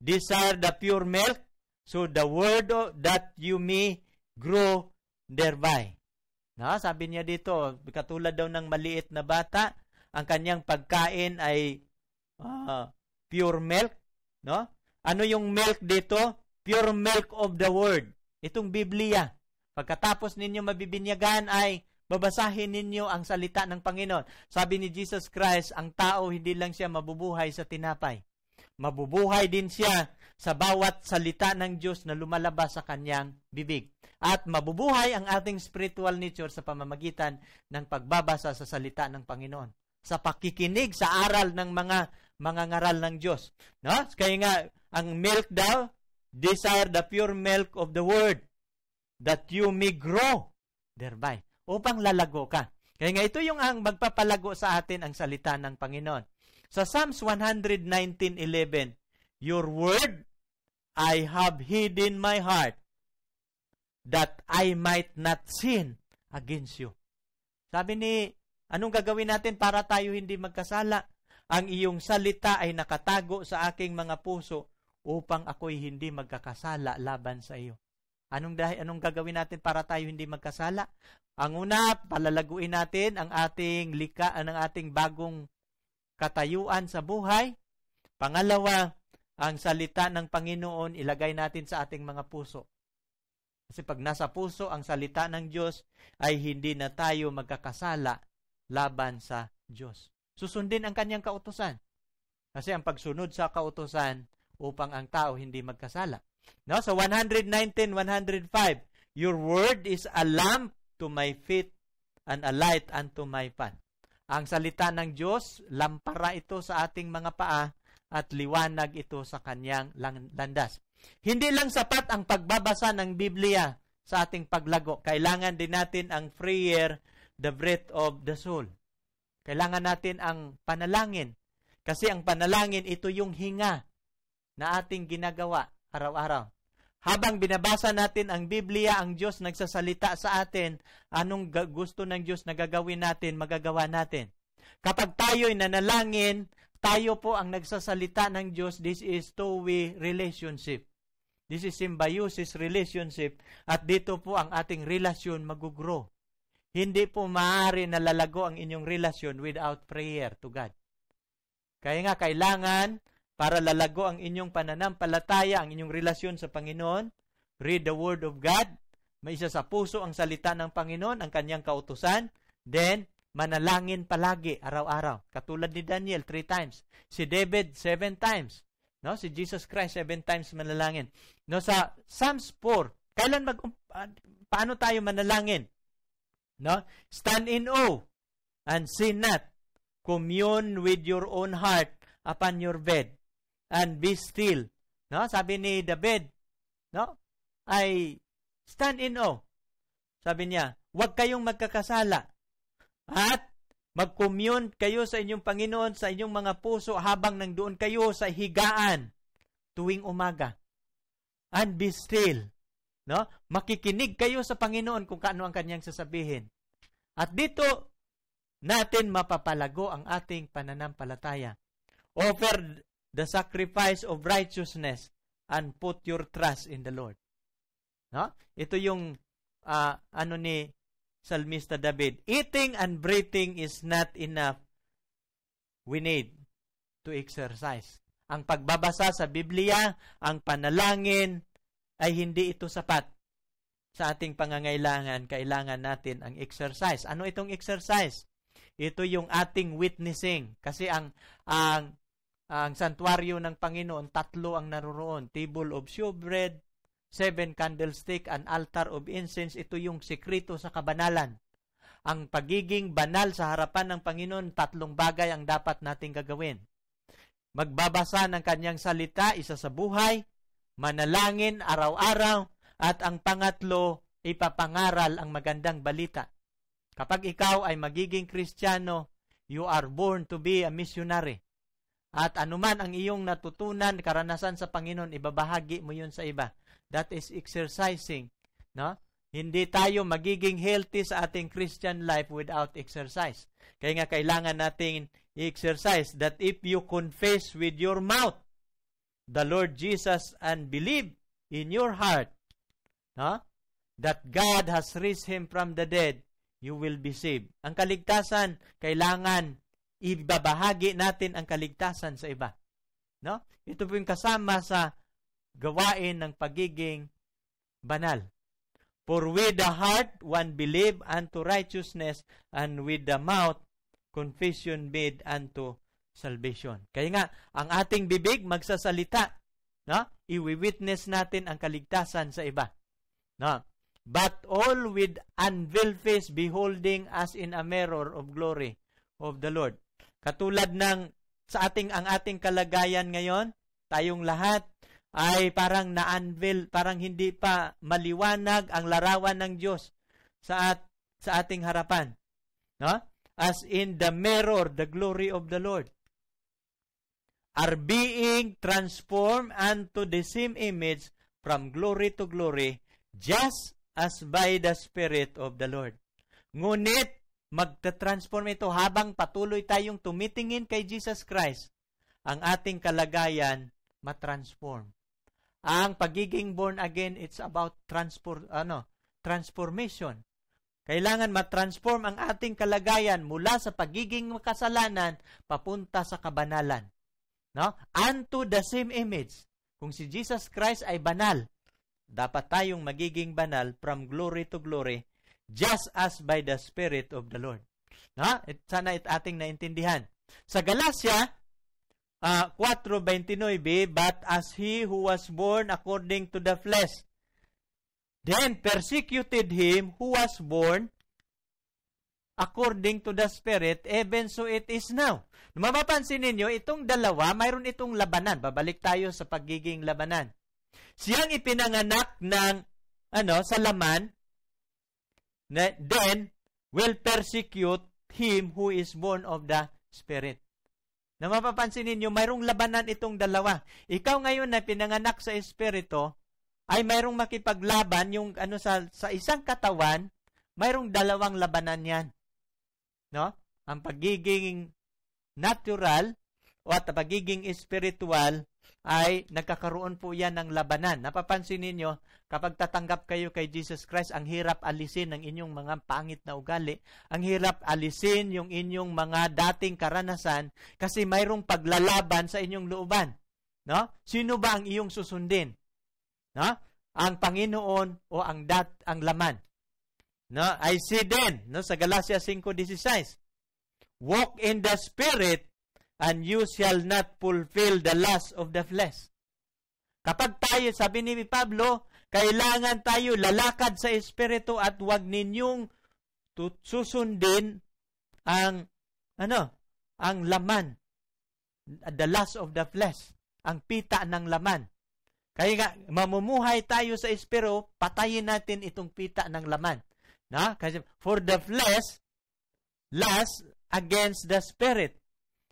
desire the pure milk, so the word that you may grow thereby. No, sabi niya dito, katulad daw ng maliit na bata, ang kanyang pagkain ay uh, pure milk, no? Ano yung milk dito? Pure milk of the word. Itong Biblia. Pagkatapos ninyo mabibinyagan ay babasahin ninyo ang salita ng Panginoon. Sabi ni Jesus Christ, ang tao hindi lang siya mabubuhay sa tinapay, Mabubuhay din siya sa bawat salita ng Diyos na lumalabas sa kanyang bibig. At mabubuhay ang ating spiritual nature sa pamamagitan ng pagbabasa sa salita ng Panginoon, sa pakikinig sa aral ng mga mga ngaral ng Diyos. No? Kaya nga, ang milk daw, desire the pure milk of the Word, that you may grow thereby, upang lalago ka. Kaya nga, ito yung ang magpapalago sa atin ang salita ng Panginoon. Sa Psalms 119.11, Your word I have hid in my heart that I might not sin against you. Sabi ni, anong gagawin natin para tayo hindi magkasala? Ang iyong salita ay nakatago sa aking mga puso upang ako'y hindi magkakasala laban sa iyo. Anong, dahi, anong gagawin natin para tayo hindi magkasala? Ang una, palalaguin natin ang ating lika, ang ating bagong katayuan sa buhay. Pangalawa, ang salita ng Panginoon ilagay natin sa ating mga puso. Kasi pag nasa puso ang salita ng Diyos ay hindi na tayo magkakasala laban sa Diyos. Susundin ang kanyang kautosan. Kasi ang pagsunod sa kautosan upang ang tao hindi magkasala. No? So 119:105, Your word is a lamp to my feet and a light unto my path. Ang salita ng Diyos, lampara ito sa ating mga paa at liwanag ito sa kanyang landas. Hindi lang sapat ang pagbabasa ng Biblia sa ating paglago. Kailangan din natin ang prayer, the breath of the soul. Kailangan natin ang panalangin. Kasi ang panalangin, ito yung hinga na ating ginagawa araw-araw habang binabasa natin ang Biblia, ang Diyos nagsasalita sa atin, anong gusto ng Diyos na gagawin natin, magagawa natin. Kapag tayo'y nanalangin, tayo po ang nagsasalita ng Diyos. This is two-way relationship. This is symbiosis relationship. At dito po ang ating relasyon magugrow. Hindi po maaari na lalago ang inyong relasyon without prayer to God. Kaya nga, kailangan para lalago ang inyong pananampalataya, ang inyong relasyon sa Panginoon. Read the Word of God. May isa sa puso ang salita ng Panginoon, ang kanyang kautusan. Then, manalangin palagi, araw-araw. Katulad ni Daniel, three times. Si David, seven times. No? Si Jesus Christ, seven times manalangin. No, sa Psalms 4, kailan mag, um, ah, paano tayo manalangin? No? Stand in awe and sin not. Commune with your own heart upon your bed and be still. No? Sabi ni David, no? Ay stand in awe. Sabi niya, huwag kayong magkakasala at mag kayo sa inyong Panginoon sa inyong mga puso habang nandoon kayo sa higaan tuwing umaga. And be still. No? Makikinig kayo sa Panginoon kung kaano ang kanyang sasabihin. At dito, natin mapapalago ang ating pananampalataya. Offer the sacrifice of righteousness and put your trust in the Lord. No? Ito yung uh, ano ni Salmista David, eating and breathing is not enough. We need to exercise. Ang pagbabasa sa Biblia, ang panalangin ay hindi ito sapat sa ating pangangailangan, kailangan natin ang exercise. Ano itong exercise? Ito yung ating witnessing kasi ang ang ang santuaryo ng Panginoon, tatlo ang naroroon. Table of shewbread, seven candlestick, and altar of incense. Ito yung sekreto sa kabanalan. Ang pagiging banal sa harapan ng Panginoon, tatlong bagay ang dapat nating gagawin. Magbabasa ng kanyang salita, isa sa buhay, manalangin araw-araw, at ang pangatlo, ipapangaral ang magandang balita. Kapag ikaw ay magiging Kristiyano, you are born to be a missionary. At anuman ang iyong natutunan, karanasan sa Panginoon, ibabahagi mo yun sa iba. That is exercising. No? Hindi tayo magiging healthy sa ating Christian life without exercise. Kaya nga kailangan nating i-exercise that if you confess with your mouth the Lord Jesus and believe in your heart no? that God has raised Him from the dead, you will be saved. Ang kaligtasan, kailangan ibabahagi natin ang kaligtasan sa iba. No? Ito po yung kasama sa gawain ng pagiging banal. For with the heart one believe unto righteousness and with the mouth confession made unto salvation. Kaya nga, ang ating bibig magsasalita, no? Iwi-witness natin ang kaligtasan sa iba. No? But all with unveiled face beholding as in a mirror of glory of the Lord. Katulad ng sa ating ang ating kalagayan ngayon, tayong lahat ay parang na-unveil, parang hindi pa maliwanag ang larawan ng Diyos sa at, sa ating harapan. No? As in the mirror, the glory of the Lord are being transformed unto the same image from glory to glory just as by the Spirit of the Lord. Ngunit magta-transform ito habang patuloy tayong tumitingin kay Jesus Christ. Ang ating kalagayan matransform. Ang pagiging born again, it's about transform ano, transformation. Kailangan matransform ang ating kalagayan mula sa pagiging makasalanan papunta sa kabanalan. No? Unto the same image. Kung si Jesus Christ ay banal, dapat tayong magiging banal from glory to glory just as by the Spirit of the Lord. Na? It, sana it ating naintindihan. Sa Galacia, uh, ah, 4.29, But as he who was born according to the flesh, then persecuted him who was born according to the Spirit, even so it is now. Nung mapapansin ninyo, itong dalawa, mayroon itong labanan. Babalik tayo sa pagiging labanan. Siyang ipinanganak ng ano, sa laman, then will persecute him who is born of the Spirit. Na mapapansin ninyo, mayroong labanan itong dalawa. Ikaw ngayon na pinanganak sa Espiritu, ay mayroong makipaglaban yung ano sa, sa isang katawan, mayroong dalawang labanan yan. No? Ang pagiging natural o at pagiging spiritual ay nagkakaroon po yan ng labanan. Napapansin ninyo, kapag tatanggap kayo kay Jesus Christ, ang hirap alisin ng inyong mga pangit na ugali. Ang hirap alisin yung inyong mga dating karanasan kasi mayroong paglalaban sa inyong looban. No? Sino ba ang iyong susundin? No? Ang Panginoon o ang dat ang laman? No? I see then, no, sa Galatia 5.16, Walk in the Spirit, and you shall not fulfill the lust of the flesh. Kapag tayo, sabi ni Pablo, kailangan tayo lalakad sa Espiritu at huwag ninyong susundin ang ano ang laman the lust of the flesh ang pita ng laman kaya nga mamumuhay tayo sa espiro patayin natin itong pita ng laman na kasi for the flesh lust against the spirit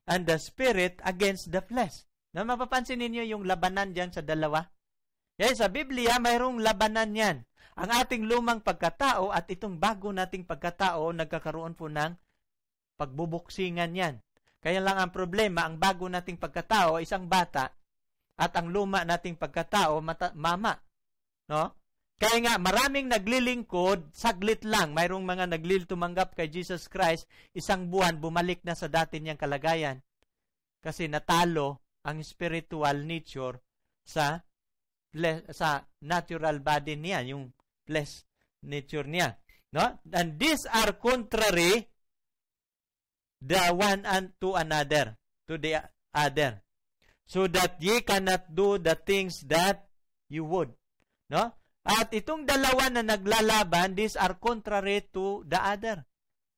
and the spirit against the flesh. Na mapapansin ninyo yung labanan diyan sa dalawa. Yan, sa Biblia, mayroong labanan yan. Ang ating lumang pagkatao at itong bago nating pagkatao, nagkakaroon po ng pagbubuksingan yan. Kaya lang ang problema, ang bago nating pagkatao, isang bata, at ang luma nating pagkatao, mata, mama. No? Kaya nga, maraming naglilingkod, saglit lang, mayroong mga naglil kay Jesus Christ, isang buwan, bumalik na sa dati niyang kalagayan. Kasi natalo ang spiritual nature sa sa natural body niya, yung flesh nature niya. No? And these are contrary the one and to another, to the other. So that ye cannot do the things that you would. No? At itong dalawa na naglalaban, these are contrary to the other.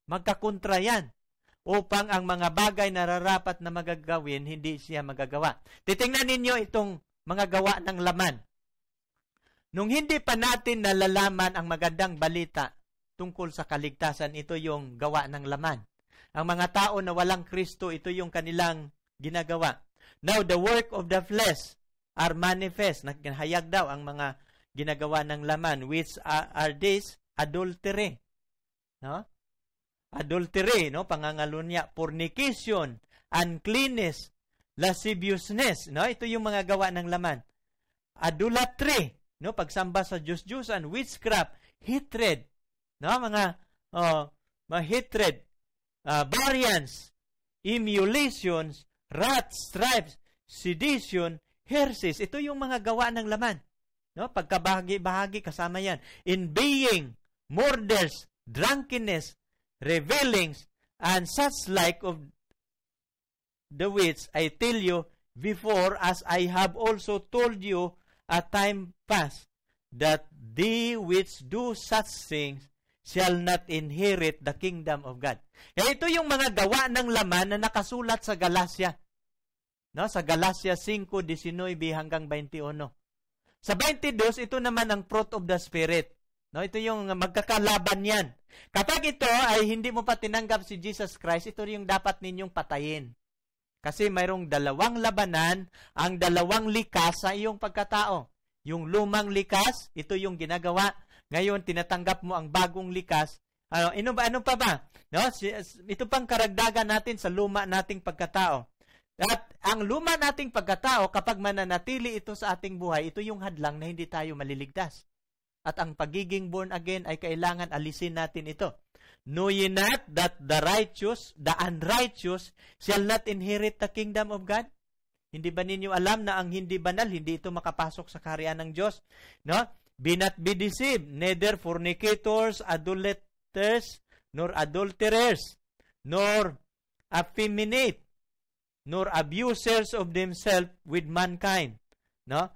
Magkakontra yan upang ang mga bagay na rarapat na magagawin, hindi siya magagawa. Titingnan ninyo itong mga gawa ng laman. Nung hindi pa natin nalalaman ang magandang balita tungkol sa kaligtasan, ito yung gawa ng laman. Ang mga tao na walang Kristo, ito yung kanilang ginagawa. Now, the work of the flesh are manifest. Naghayag daw ang mga ginagawa ng laman which are, are this adultery. No? Adultery, no? Pangangalunya, fornication, uncleanness, lasciviousness, no? Ito yung mga gawa ng laman. Adultery, no? Pagsamba sa diyos and witchcraft, hatred, no? Mga oh, mga hatred, uh, variance, emulations, wrath, stripes, sedition, heresies. Ito yung mga gawa ng laman. No? Pagkabahagi-bahagi, kasama yan. In being, murders, drunkenness, revelings, and such like of the which I tell you before, as I have also told you a time past, that they which do such things shall not inherit the kingdom of God. Kaya eh, ito yung mga gawa ng laman na nakasulat sa Galacia. No, sa Galacia 5:19 hanggang 21. Sa 22, ito naman ang fruit of the Spirit. No, ito yung magkakalaban yan. Kapag ito ay hindi mo pa tinanggap si Jesus Christ, ito yung dapat ninyong patayin. Kasi mayroong dalawang labanan, ang dalawang likas sa iyong pagkatao. Yung lumang likas, ito yung ginagawa. Ngayon, tinatanggap mo ang bagong likas. Ano, ano, ano pa ba? No? Ito pang karagdagan natin sa luma nating pagkatao. At ang luma nating pagkatao, kapag mananatili ito sa ating buhay, ito yung hadlang na hindi tayo maliligtas. At ang pagiging born again ay kailangan alisin natin ito. Know ye not that the righteous, the unrighteous, shall not inherit the kingdom of God? Hindi ba ninyo alam na ang hindi banal, hindi ito makapasok sa kaharian ng Diyos? No? Be not be deceived, neither fornicators, adulterers, nor adulterers, nor effeminate, nor abusers of themselves with mankind, no?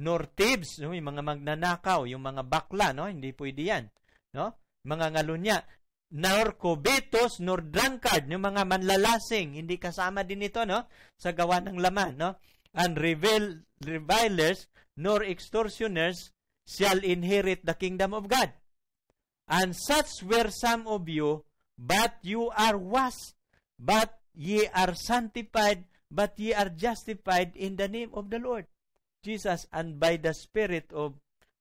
Nor thieves, no? yung mga magnanakaw, yung mga bakla, no? Hindi pwede yan, no? Mga ngalunya, nor covetous, nor drunkard, yung mga manlalasing, hindi kasama din ito, no? Sa gawa ng laman, no? And revel, revilers, nor extortioners shall inherit the kingdom of God. And such were some of you, but you are washed, but ye are sanctified, but ye are justified in the name of the Lord Jesus and by the Spirit of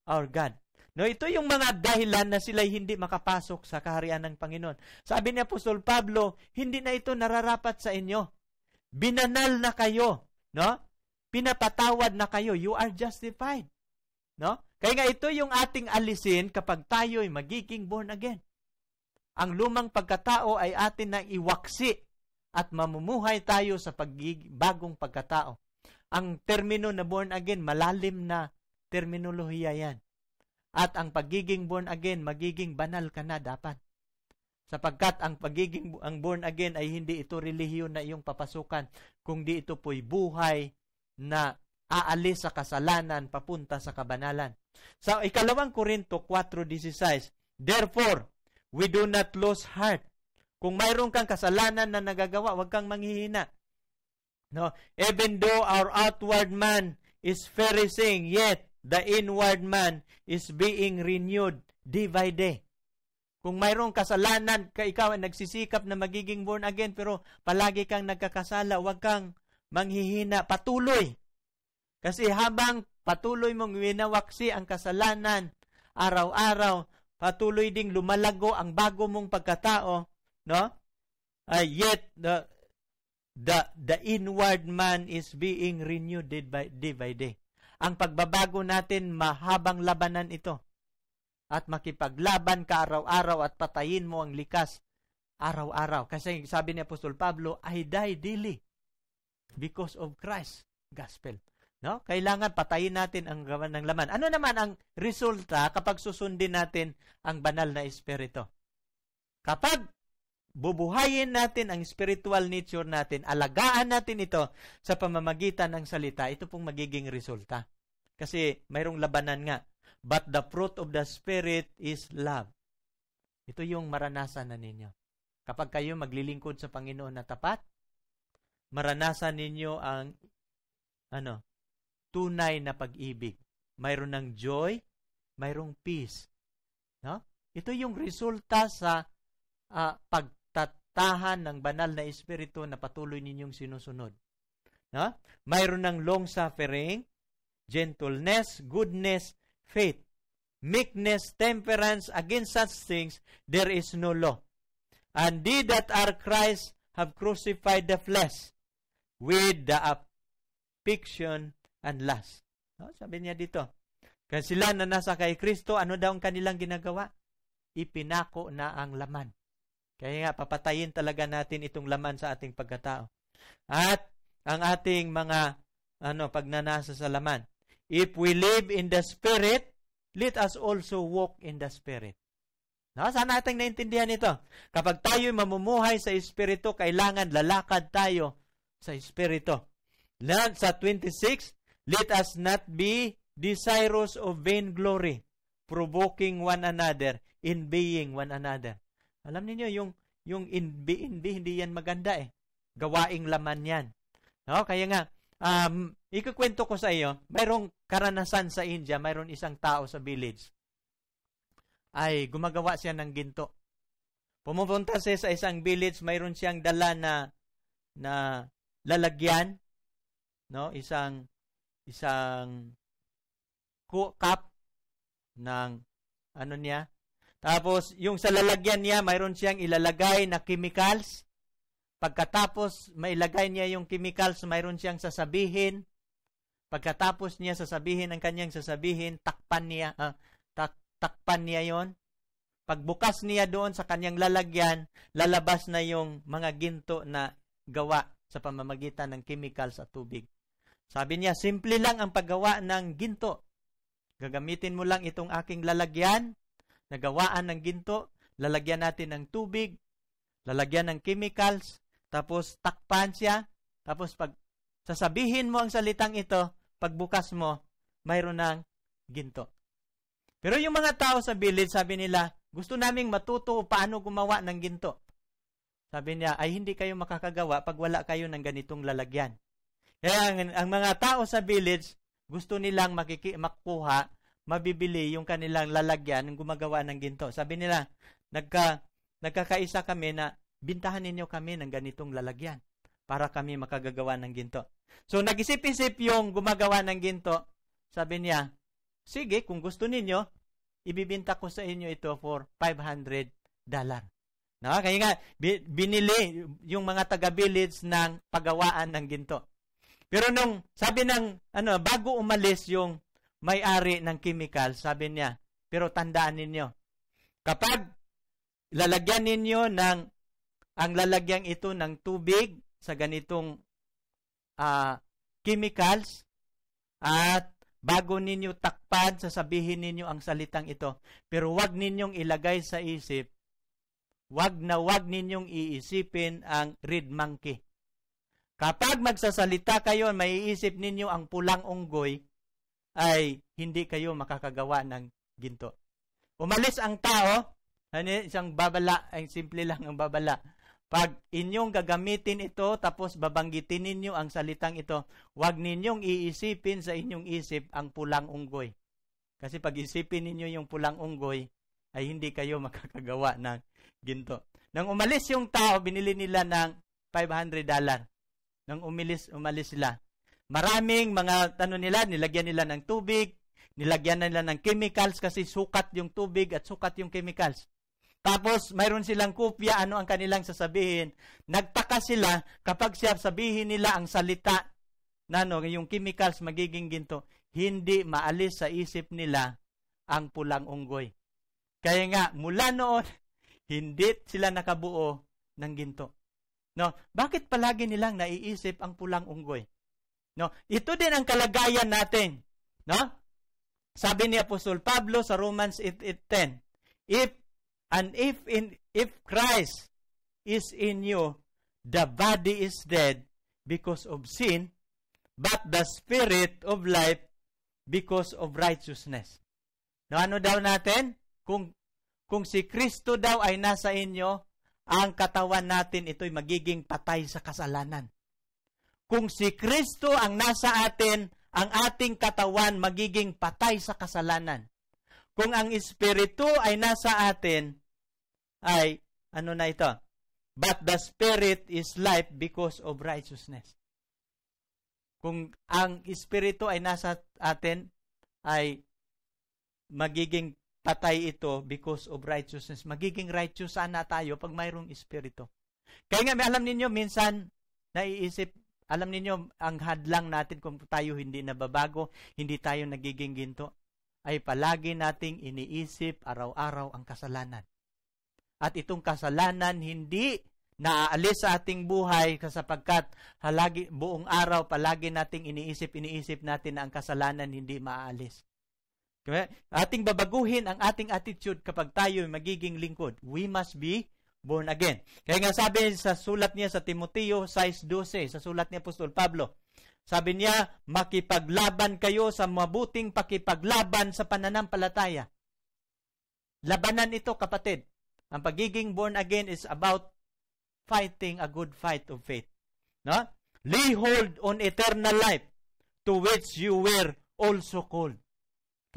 our God. No, ito yung mga dahilan na sila hindi makapasok sa kaharian ng Panginoon. Sabi ni Apostol Pablo, hindi na ito nararapat sa inyo. Binanal na kayo, no? Pinapatawad na kayo. You are justified. No? Kaya nga ito yung ating alisin kapag tayo ay magiging born again. Ang lumang pagkatao ay atin na iwaksi at mamumuhay tayo sa pagig- bagong pagkatao. Ang termino na born again, malalim na terminolohiya yan. At ang pagiging born again, magiging banal ka na dapat. Sapagkat ang pagiging ang born again ay hindi ito relihiyon na iyong papasukan, kundi ito po'y buhay na aalis sa kasalanan papunta sa kabanalan. Sa ikalawang Korinto 4.16, Therefore, we do not lose heart kung mayroon kang kasalanan na nagagawa, huwag kang manghihina. No? Even though our outward man is perishing, yet the inward man is being renewed day by day. Kung mayroong kasalanan, ka ikaw ay nagsisikap na magiging born again, pero palagi kang nagkakasala, huwag kang manghihina, patuloy. Kasi habang patuloy mong winawaksi ang kasalanan, araw-araw, patuloy ding lumalago ang bago mong pagkatao no? Uh, yet the the the inward man is being renewed day by day by day. Ang pagbabago natin mahabang labanan ito. At makipaglaban ka araw-araw at patayin mo ang likas araw-araw. Kasi sabi ni Apostol Pablo, I die daily because of Christ gospel. No? Kailangan patayin natin ang gawan ng laman. Ano naman ang resulta kapag susundin natin ang banal na espiritu? Kapag bubuhayin natin ang spiritual nature natin, alagaan natin ito sa pamamagitan ng salita, ito pong magiging resulta. Kasi mayroong labanan nga. But the fruit of the Spirit is love. Ito yung maranasan na ninyo. Kapag kayo maglilingkod sa Panginoon na tapat, maranasan ninyo ang ano, tunay na pag-ibig. Mayroon ng joy, mayroong peace. No? Ito yung resulta sa uh, pag tatahan ng banal na espiritu na patuloy ninyong sinusunod. No? Mayroon ng long-suffering, gentleness, goodness, faith, meekness, temperance. Against such things, there is no law. And they that are Christ have crucified the flesh with the affection and lust. No? Sabi niya dito, kasi sila na nasa kay Kristo, ano daw ang kanilang ginagawa? Ipinako na ang laman. Kaya nga, papatayin talaga natin itong laman sa ating pagkatao. At ang ating mga ano pagnanasa sa laman. If we live in the Spirit, let us also walk in the Spirit. No? Sana ating naintindihan ito. Kapag tayo mamumuhay sa Espiritu, kailangan lalakad tayo sa Espiritu. Learn sa 26, Let us not be desirous of vain glory, provoking one another, in envying one another. Alam niyo yung yung inbi inbi hindi yan maganda eh. Gawaing laman yan. No? Kaya nga um ikukwento ko sa iyo, mayroong karanasan sa India, mayroong isang tao sa village. Ay gumagawa siya ng ginto. Pumupunta siya sa isang village, mayroon siyang dala na na lalagyan, no? Isang isang cup ng ano niya, tapos, yung sa lalagyan niya, mayroon siyang ilalagay na chemicals. Pagkatapos, mailagay niya yung chemicals, mayroon siyang sasabihin. Pagkatapos niya sasabihin ang kanyang sasabihin, takpan niya, uh, tak, takpan niya yon. Pagbukas niya doon sa kanyang lalagyan, lalabas na yung mga ginto na gawa sa pamamagitan ng chemicals at tubig. Sabi niya, simple lang ang paggawa ng ginto. Gagamitin mo lang itong aking lalagyan, nagawaan ng ginto, lalagyan natin ng tubig, lalagyan ng chemicals, tapos takpan siya, tapos pag sasabihin mo ang salitang ito, pagbukas mo, mayroon ng ginto. Pero yung mga tao sa village, sabi nila, gusto naming matuto paano gumawa ng ginto. Sabi niya, ay hindi kayo makakagawa pag wala kayo ng ganitong lalagyan. Kaya ang, ang mga tao sa village, gusto nilang makiki, makuha mabibili yung kanilang lalagyan ng gumagawa ng ginto. Sabi nila, nagka, nagkakaisa kami na bintahan ninyo kami ng ganitong lalagyan para kami makagagawa ng ginto. So, nag-isip-isip yung gumagawa ng ginto. Sabi niya, sige, kung gusto ninyo, ibibinta ko sa inyo ito for 500 dollar. No? Kaya nga, binili yung mga taga-village ng pagawaan ng ginto. Pero nung, sabi ng, ano, bago umalis yung may-ari ng chemical, sabi niya, pero tandaan ninyo, kapag lalagyan ninyo ng, ang lalagyan ito ng tubig sa ganitong uh, chemicals, at bago ninyo takpan, sasabihin ninyo ang salitang ito. Pero wag ninyong ilagay sa isip, wag na wag ninyong iisipin ang red monkey. Kapag magsasalita kayo, maiisip ninyo ang pulang unggoy, ay hindi kayo makakagawa ng ginto. Umalis ang tao, ano, isang babala, ay simple lang ang babala. Pag inyong gagamitin ito, tapos babanggitin ninyo ang salitang ito, huwag ninyong iisipin sa inyong isip ang pulang unggoy. Kasi pag isipin ninyo yung pulang unggoy, ay hindi kayo makakagawa ng ginto. Nang umalis yung tao, binili nila ng 500 dollar. Nang umilis, umalis sila. Maraming mga ano nila, nilagyan nila ng tubig, nilagyan nila ng chemicals kasi sukat yung tubig at sukat yung chemicals. Tapos, mayroon silang kopya, ano ang kanilang sasabihin. Nagtaka sila kapag siya sabihin nila ang salita na no, yung chemicals magiging ginto, hindi maalis sa isip nila ang pulang unggoy. Kaya nga, mula noon, hindi sila nakabuo ng ginto. No, bakit palagi nilang naiisip ang pulang unggoy? No? Ito din ang kalagayan natin. No? Sabi ni Apostol Pablo sa Romans 8:10, if and if in if Christ is in you, the body is dead because of sin, but the spirit of life because of righteousness. No, ano daw natin? Kung kung si Kristo daw ay nasa inyo, ang katawan natin ito'y magiging patay sa kasalanan. Kung si Kristo ang nasa atin, ang ating katawan magiging patay sa kasalanan. Kung ang Espiritu ay nasa atin, ay, ano na ito? But the Spirit is life because of righteousness. Kung ang Espiritu ay nasa atin, ay magiging patay ito because of righteousness. Magiging righteous sana tayo pag mayroong Espiritu. Kaya nga, may alam ninyo, minsan, naiisip alam niyo ang hadlang natin kung tayo hindi nababago, hindi tayo nagiging ginto, ay palagi nating iniisip araw-araw ang kasalanan. At itong kasalanan hindi naaalis sa ating buhay sapagkat halagi, buong araw palagi nating iniisip, iniisip natin na ang kasalanan hindi maaalis. Ating babaguhin ang ating attitude kapag tayo magiging lingkod. We must be born again. Kaya nga sabi sa sulat niya sa Timoteo 6.12, sa sulat ni Apostol Pablo, sabi niya, makipaglaban kayo sa mabuting pakipaglaban sa pananampalataya. Labanan ito, kapatid. Ang pagiging born again is about fighting a good fight of faith. No? Lay hold on eternal life to which you were also called.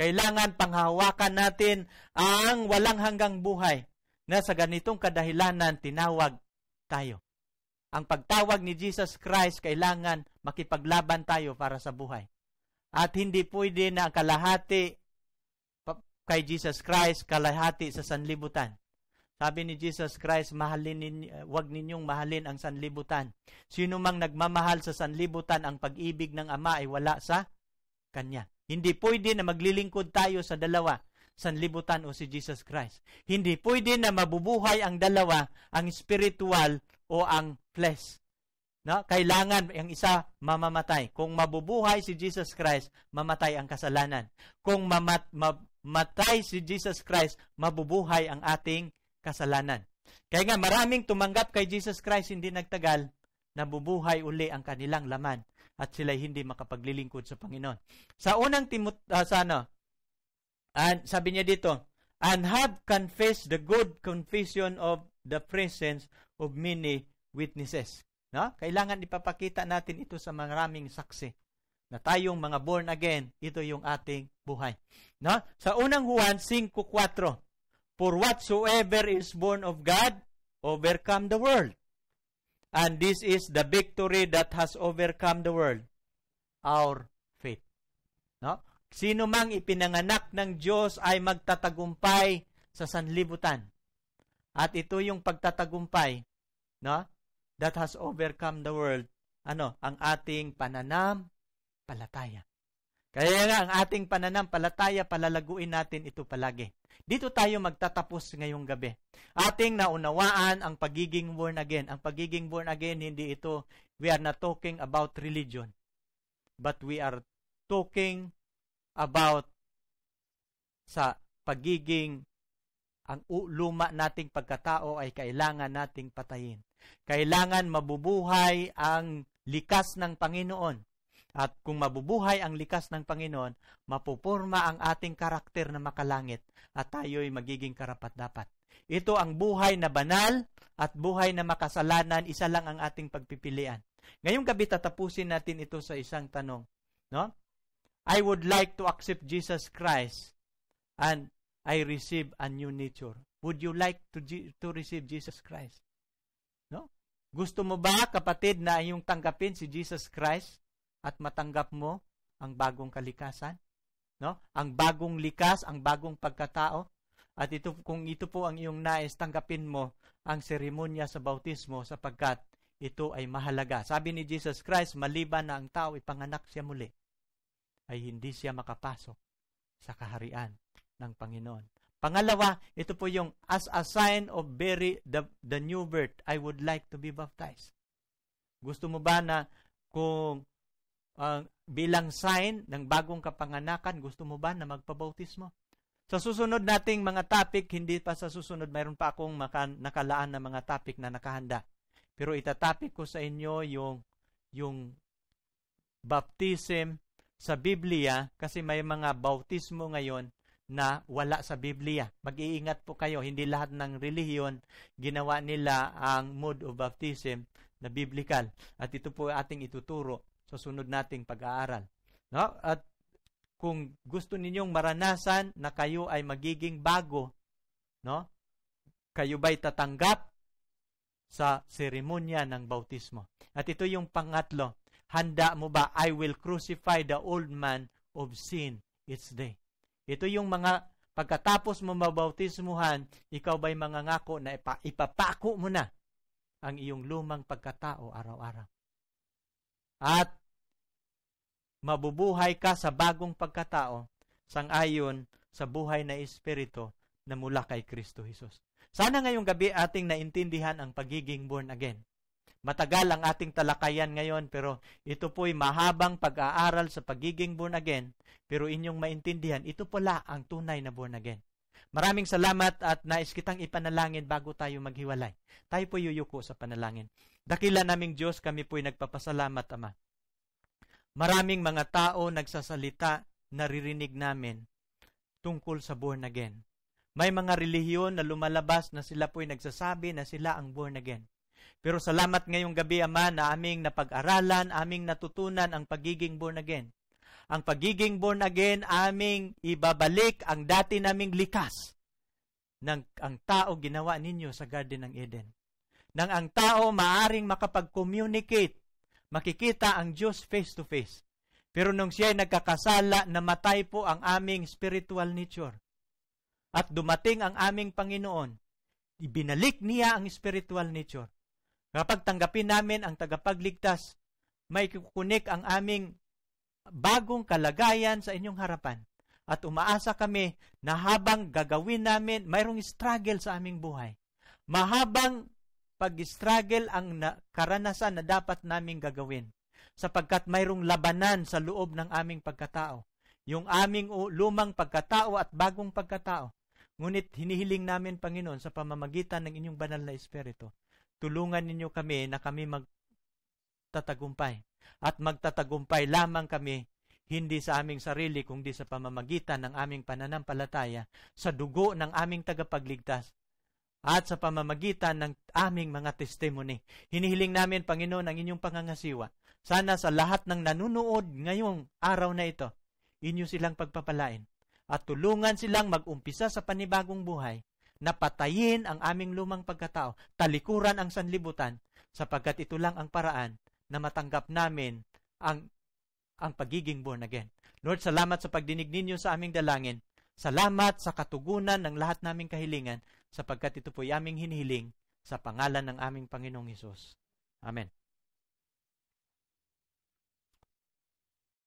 Kailangan panghawakan natin ang walang hanggang buhay na sa ganitong kadahilanan tinawag tayo. Ang pagtawag ni Jesus Christ kailangan makipaglaban tayo para sa buhay. At hindi pwede na kalahati kay Jesus Christ, kalahati sa sanlibutan. Sabi ni Jesus Christ, mahalin ninyo, wag ninyong mahalin ang sanlibutan. Sino mang nagmamahal sa sanlibutan, ang pag-ibig ng Ama ay wala sa Kanya. Hindi pwede na maglilingkod tayo sa dalawa sanlibutan o si Jesus Christ. Hindi pwede na mabubuhay ang dalawa, ang spiritual o ang flesh. No? Kailangan ang isa mamamatay. Kung mabubuhay si Jesus Christ, mamatay ang kasalanan. Kung mamat, mamatay si Jesus Christ, mabubuhay ang ating kasalanan. Kaya nga maraming tumanggap kay Jesus Christ hindi nagtagal, nabubuhay uli ang kanilang laman at sila hindi makapaglilingkod sa Panginoon. Sa unang Timot uh, sa ano, And sabi niya dito, and have confessed the good confession of the presence of many witnesses. No? Kailangan ipapakita natin ito sa maraming saksi na tayong mga born again, ito yung ating buhay. No? Sa unang Juan 5.4, For whatsoever is born of God, overcome the world. And this is the victory that has overcome the world, our faith. No? Sino mang ipinanganak ng Diyos ay magtatagumpay sa sanlibutan. At ito yung pagtatagumpay, no? That has overcome the world. Ano? Ang ating pananam, palataya. Kaya nga, ang ating pananampalataya, palalaguin natin ito palagi. Dito tayo magtatapos ngayong gabi. Ating naunawaan ang pagiging born again. Ang pagiging born again, hindi ito, we are not talking about religion. But we are talking about sa pagiging ang luma nating pagkatao ay kailangan nating patayin. Kailangan mabubuhay ang likas ng Panginoon. At kung mabubuhay ang likas ng Panginoon, mapuporma ang ating karakter na makalangit at tayo'y magiging karapat-dapat. Ito ang buhay na banal at buhay na makasalanan, isa lang ang ating pagpipilian. Ngayong gabi tatapusin natin ito sa isang tanong, no? I would like to accept Jesus Christ and I receive a new nature. Would you like to, to receive Jesus Christ? No? Gusto mo ba, kapatid, na iyong tanggapin si Jesus Christ at matanggap mo ang bagong kalikasan? No? Ang bagong likas, ang bagong pagkatao? At ito, kung ito po ang iyong nais, tanggapin mo ang seremonya sa bautismo sapagkat ito ay mahalaga. Sabi ni Jesus Christ, maliban na ang tao, ipanganak siya muli ay hindi siya makapasok sa kaharian ng Panginoon. Pangalawa, ito po yung as a sign of very the, the new birth, I would like to be baptized. Gusto mo ba na kung uh, bilang sign ng bagong kapanganakan, gusto mo ba na magpabautismo? Sa susunod nating mga topic, hindi pa sa susunod, mayroon pa akong maka, nakalaan na mga topic na nakahanda. Pero itatapik ko sa inyo yung yung baptism sa Biblia kasi may mga bautismo ngayon na wala sa Biblia. Mag-iingat po kayo, hindi lahat ng reliyon ginawa nila ang mode of baptism na biblical. At ito po ating ituturo sa sunod nating pag-aaral. No? At kung gusto ninyong maranasan na kayo ay magiging bago, no? Kayo ba'y tatanggap sa seremonya ng bautismo? At ito yung pangatlo Handa mo ba? I will crucify the old man of sin its day. Ito yung mga pagkatapos mo mabautismuhan, ikaw ba'y mga ngako na ipa, ipapako mo na ang iyong lumang pagkatao araw-araw. At mabubuhay ka sa bagong pagkatao sangayon sa buhay na espiritu na mula kay Kristo Jesus. Sana ngayong gabi ating naintindihan ang pagiging born again. Matagal ang ating talakayan ngayon pero ito po'y mahabang pag-aaral sa pagiging born again pero inyong maintindihan, ito pala ang tunay na born again. Maraming salamat at nais kitang ipanalangin bago tayo maghiwalay. Tayo po yuyuko sa panalangin. Dakila naming Diyos, kami po'y nagpapasalamat, Ama. Maraming mga tao nagsasalita, naririnig namin tungkol sa born again. May mga relihiyon na lumalabas na sila po'y nagsasabi na sila ang born again. Pero salamat ngayong gabi, Ama, na aming napag-aralan, aming natutunan ang pagiging born again. Ang pagiging born again, aming ibabalik ang dati naming likas ng ang tao ginawa ninyo sa Garden ng Eden. Nang ang tao maaring makapag-communicate, makikita ang Diyos face to face. Pero nung siya ay nagkakasala, namatay po ang aming spiritual nature. At dumating ang aming Panginoon, ibinalik niya ang spiritual nature. Kapag tanggapin namin ang tagapagligtas, may kukunik ang aming bagong kalagayan sa inyong harapan. At umaasa kami na habang gagawin namin, mayroong struggle sa aming buhay. Mahabang pag-struggle ang karanasan na dapat naming gagawin. Sapagkat mayroong labanan sa loob ng aming pagkatao. Yung aming lumang pagkatao at bagong pagkatao. Ngunit hinihiling namin, Panginoon, sa pamamagitan ng inyong banal na Espiritu, Tulungan ninyo kami na kami magtatagumpay. At magtatagumpay lamang kami hindi sa aming sarili kundi sa pamamagitan ng aming pananampalataya sa dugo ng aming tagapagligtas at sa pamamagitan ng aming mga testimony. Hinihiling namin, Panginoon, ang inyong pangangasiwa. Sana sa lahat ng nanunood ngayong araw na ito, inyo silang pagpapalain at tulungan silang magumpisa sa panibagong buhay napatayin ang aming lumang pagkatao, talikuran ang sanlibutan, sapagkat ito lang ang paraan na matanggap namin ang ang pagiging born again. Lord, salamat sa pagdinig ninyo sa aming dalangin. Salamat sa katugunan ng lahat naming kahilingan sapagkat ito po'y aming hinihiling sa pangalan ng aming Panginoong Hesus. Amen.